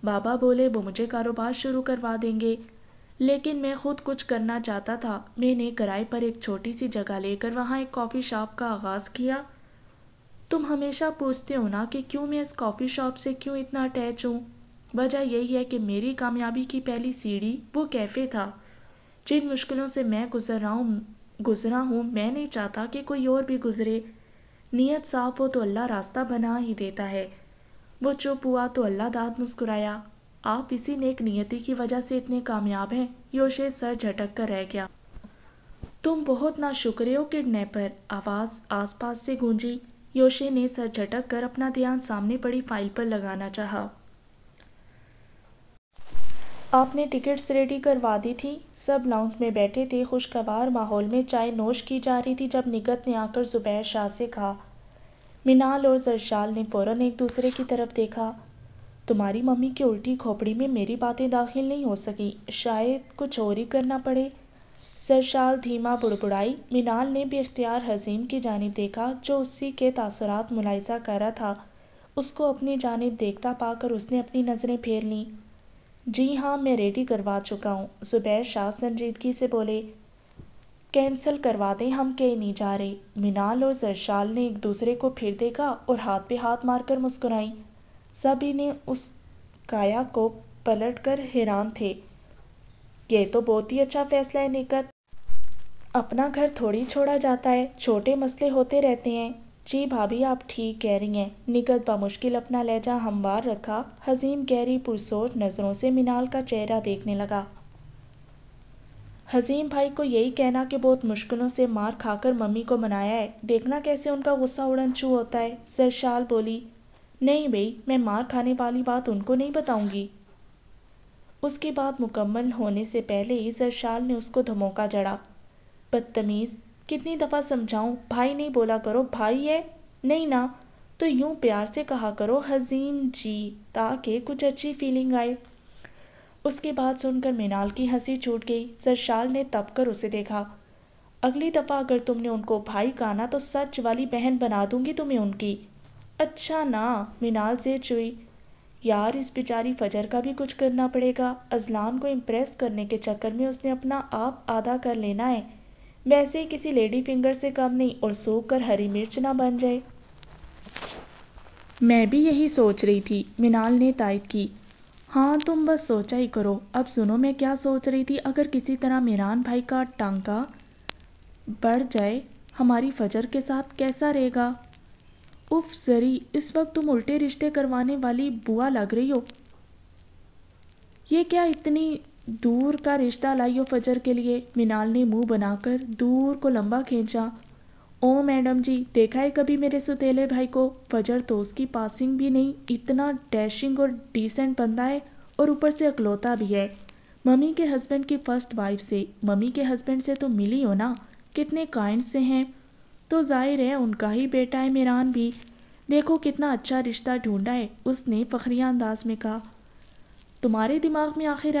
बाबा बोले वो मुझे कारोबार शुरू करवा देंगे लेकिन मैं खुद कुछ करना चाहता था मैंने किराए पर एक छोटी सी जगह लेकर वहाँ एक कॉफ़ी शॉप का आगाज़ किया तुम हमेशा पूछते हो ना कि क्यों मैं इस कॉफ़ी शॉप से क्यों इतना अटैच हूँ वजह यही है कि मेरी कामयाबी की पहली सीढ़ी वो कैफ़े था जिन मुश्किलों से मैं गुजर रहा हूँ गुजरा हूँ मैं नहीं चाहता कि कोई और भी गुजरे नीयत साफ हो तो अल्लाह रास्ता बना ही देता है वो चुप हुआ तो अल्लाह दाद मुस्कुराया आप इसी नेक नियति की वजह से इतने कामयाब हैं योशे सर झटक कर रह गया तुम बहुत ना शुक्र हो किडनैपर आवाज़ आसपास से गूंजी योशे ने सर झटक कर अपना ध्यान सामने पड़ी फाइल पर लगाना चाहा। आपने टिकट्स रेडी करवा दी थी सब लाउंज में बैठे थे खुशगवार माहौल में चाय नोश की जा रही थी जब निगत ने आकर जुबैर शाह से कहा मिनाल और जरशाल ने फौरन एक दूसरे की तरफ देखा तुम्हारी मम्मी की उल्टी खोपड़ी में मेरी बातें दाखिल नहीं हो सकी शायद कुछ और ही करना पड़े सरशाल धीमा बुड़बुड़ाई मिनाल ने भी इख्तियार हज़ीम की जानब देखा जो उसी के तसरत मुलायजा कर रहा था उसको अपनी जानब देखता पाकर उसने अपनी नज़रें फेर लीं जी हाँ मैं रेडी करवा चुका हूँ ज़ुबैर शाह संजीदगी से बोले कैंसिल करवा दें हम कहीं नहीं जा रहे मिनाल और जरशाल ने एक दूसरे को फिर देखा और हाथ पे हाथ मारकर मुस्कुराई सभी ने उस काया को पलट कर हैरान थे ये तो बहुत ही अच्छा फैसला है निकत अपना घर थोड़ी छोड़ा जाता है छोटे मसले होते रहते हैं जी भाभी आप ठीक कह रही हैं निकत मुश्किल अपना लहजा हमवार रखा हजीम गहरी पुरसोर नज़रों से मिनाल का चेहरा देखने लगा हजीम भाई को यही कहना कि बहुत मुश्किलों से मार खाकर मम्मी को मनाया है देखना कैसे उनका गुस्सा उड़न छू होता है सरशाल बोली नहीं भई मैं मार खाने वाली बात उनको नहीं बताऊंगी उसकी बात मुकम्मल होने से पहले ही सरशाल ने उसको धमोका जड़ा बदतमीज़ कितनी दफ़ा समझाऊँ भाई नहीं बोला करो भाई है नहीं ना तो यूं प्यार से कहा करो हजीम जी ताकि कुछ अच्छी फीलिंग आए उसके बाद सुनकर मीनाल की हंसी छूट गई सरशाल ने तप कर उसे देखा अगली दफ़ा अगर तुमने उनको भाई कहा तो सच वाली बहन बना दूंगी तुम्हें उनकी अच्छा ना मीनाल से चुई यार इस बेचारी फजर का भी कुछ करना पड़ेगा अजलान को इम्प्रेस करने के चक्कर में उसने अपना आप आधा कर लेना है वैसे ही किसी लेडी फिंगर से कम नहीं और सूख कर हरी मिर्च ना बन जाए मैं भी यही सोच रही थी मिनाल ने तायद की हाँ तुम बस सोचा ही करो अब सुनो मैं क्या सोच रही थी अगर किसी तरह मीरान भाई का टांका बढ़ जाए हमारी फजर के साथ कैसा रहेगा उफ जरी इस वक्त तुम उल्टे रिश्ते करवाने वाली बुआ लग रही हो ये क्या इतनी दूर का रिश्ता लाई हो फजर के लिए मिनाल ने मुंह बनाकर दूर को लंबा खींचा ओ मैडम जी देखा है कभी मेरे सुतेले भाई को फजर तो उसकी पासिंग भी नहीं इतना डैशिंग और डिसेंट बंदा है और ऊपर से अकलौता भी है मम्मी के हस्बैंड की फर्स्ट वाइफ से मम्मी के हस्बैंड से तो मिली हो ना कितने काइंड से हैं तो ज़ाहिर है उनका ही बेटा है मेरान भी देखो कितना अच्छा रिश्ता ढूंढा है उसने फखरिया अंदाज में कहा तुम्हारे दिमाग में आखिर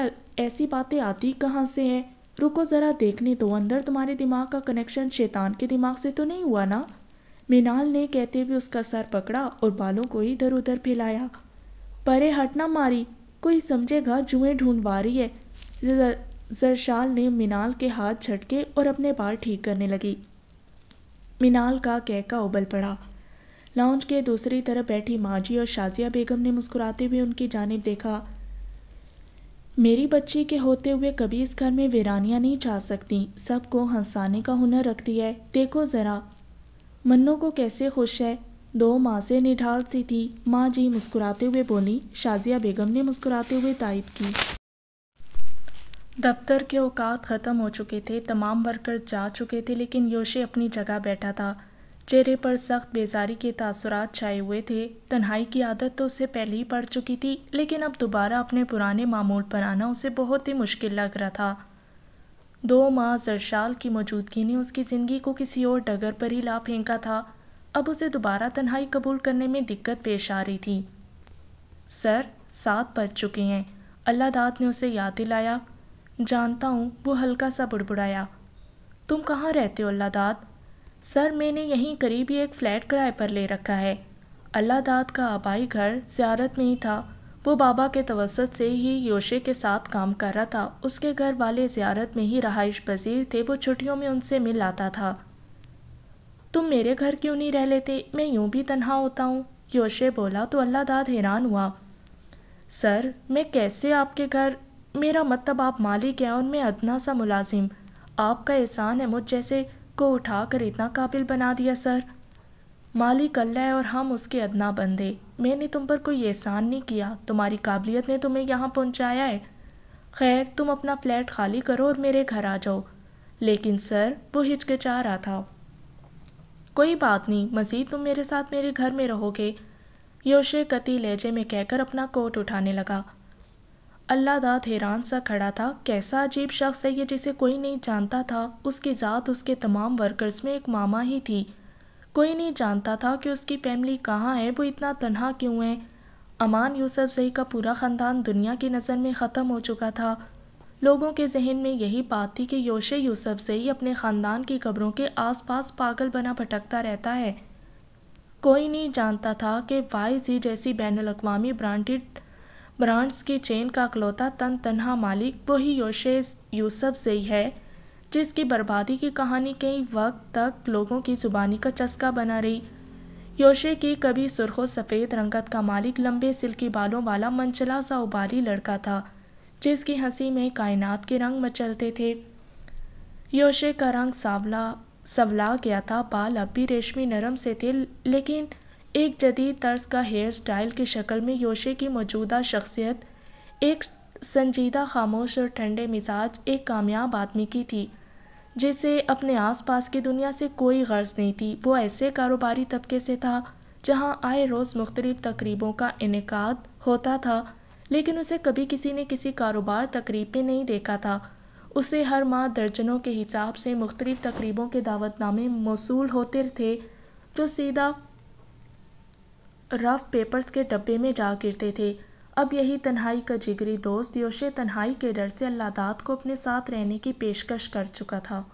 ऐसी बातें आती कहाँ से हैं रुको ज़रा देखने दो अंदर तुम्हारे दिमाग का कनेक्शन शैतान के दिमाग से तो नहीं हुआ ना मीनाल ने कहते हुए उसका सर पकड़ा और बालों को इधर उधर फैलाया परे हट ना मारी कोई समझेगा जुएं ढूंढवा रही है जर जरशाल ने मीनाल के हाथ झटके और अपने बाल ठीक करने लगी मिनाल का कहका उबल पड़ा लाउंज के दूसरी तरफ बैठी माजी और शाजिया बेगम ने मुस्कुराते हुए उनकी जानब देखा मेरी बच्ची के होते हुए कभी इस घर में वीरानियाँ नहीं छा सकती सबको हंसाने का हुनर रखती है देखो ज़रा मन्नू को कैसे खुश है दो माँ से निढाल सी थी माँ जी मुस्कुराते हुए बोली शाजिया बेगम ने मुस्कुराते हुए तायद की दफ्तर के औकात ख़त्म हो चुके थे तमाम वर्कर जा चुके थे लेकिन योशे अपनी जगह बैठा था चेहरे पर सख्त बेजारी के तासुरात छाए हुए थे तन्हाई की आदत तो उसे पहले ही पड़ चुकी थी लेकिन अब दोबारा अपने पुराने मामूल पर आना उसे बहुत ही मुश्किल लग रहा था दो माह जरशाल की मौजूदगी ने उसकी ज़िंदगी को किसी और डगर पर ही ला फेंका था अब उसे दोबारा तन्हाई कबूल करने में दिक्कत पेश आ रही थी सर सात बज चुके हैं अल्लाह दाद ने उसे याद दिलाया जानता हूँ वो हल्का सा बुड़बुड़ाया तुम कहाँ रहते हो अल्लाह दाद सर मैंने यहीं करीब ही एक फ़्लैट किराए पर ले रखा है अल्लाह दाद का आबाई घर ज़्यारत में ही था वो बाबा के तवसत से ही योशे के साथ काम कर रहा था उसके घर वाले ज़्यारत में ही रहाइश पजीर थे वो छुट्टियों में उनसे मिल आता था तुम मेरे घर क्यों नहीं रह लेते मैं यूं भी तन्हा होता हूँ योशे बोला तो अल्लाह दाद हैरान हुआ सर मैं कैसे आपके घर मेरा मतलब आप मालिक हैं और मैं अदना सा मुलाजिम आपका एहसान है मुझ जैसे को उठाकर इतना काबिल बना दिया सर मालिक अल्लाह है और हम उसके अदना बंदे मैंने तुम पर कोई एहसान नहीं किया तुम्हारी काबिलियत ने तुम्हें यहाँ पहुँचाया है खैर तुम अपना फ्लैट खाली करो और मेरे घर आ जाओ लेकिन सर वो हिचकिचा रहा था कोई बात नहीं मज़ीद तुम मेरे साथ मेरे घर में रहोगे योशे कती लहजे में कहकर अपना कोट उठाने लगा अल्लाह दाद हैरान सा खड़ा था कैसा अजीब शख्स है ये जिसे कोई नहीं जानता था उसकी ज़ात उसके तमाम वर्कर्स में एक मामा ही थी कोई नहीं जानता था कि उसकी फैमिली कहाँ है वो इतना तनहा क्यों है अमान यूसुफ जई का पूरा ख़ानदान दुनिया की नज़र में ख़त्म हो चुका था लोगों के जहन में यही बात थी कि योशे यूसुफ जई अपने ख़ानदान की कब्रों के आसपास पागल बना भटकता रहता है कोई नहीं जानता था कि वाई जी जैसी बैन अवी ब्रांडेड ब्रांड्स की चेन का अकलौता तन तनहा मालिक वही योशेस ही है जिसकी बर्बादी की कहानी कई वक्त तक लोगों की जुबानी का चस्का बना रही योशे की कभी सुर्खो सफ़ेद रंगत का मालिक लंबे सिल्की बालों वाला मंचला सा उबाली लड़का था जिसकी हंसी में कायनात के रंग मचलते थे योशे का रंग सावला सवला गया था बाल अब भी रेशमी नरम से थे लेकिन एक जदीद तर्ज का हेयर स्टाइल की शक्ल में योशे की मौजूदा शख्सियत एक संजीदा खामोश और ठंडे मिजाज एक कामयाब आदमी की थी जिसे अपने आसपास की दुनिया से कोई गर्ज नहीं थी वो ऐसे कारोबारी तबके से था जहाँ आए रोज़ मुख्तलिफ तकरीबों का इनका होता था लेकिन उसे कभी किसी ने किसी कारोबार तकरीब में नहीं देखा था उसे हर माह दर्जनों के हिसाब से मुख्तलिफ तकरीबों के दावतनामे मौसू होते थे जो सीधा रफ़ पेपर्स के डब्बे में जा गिरते थे अब यही तन्हाई का जिगरी दोस्त योशे तन्हाई के डर से अल्लाहदाद को अपने साथ रहने की पेशकश कर चुका था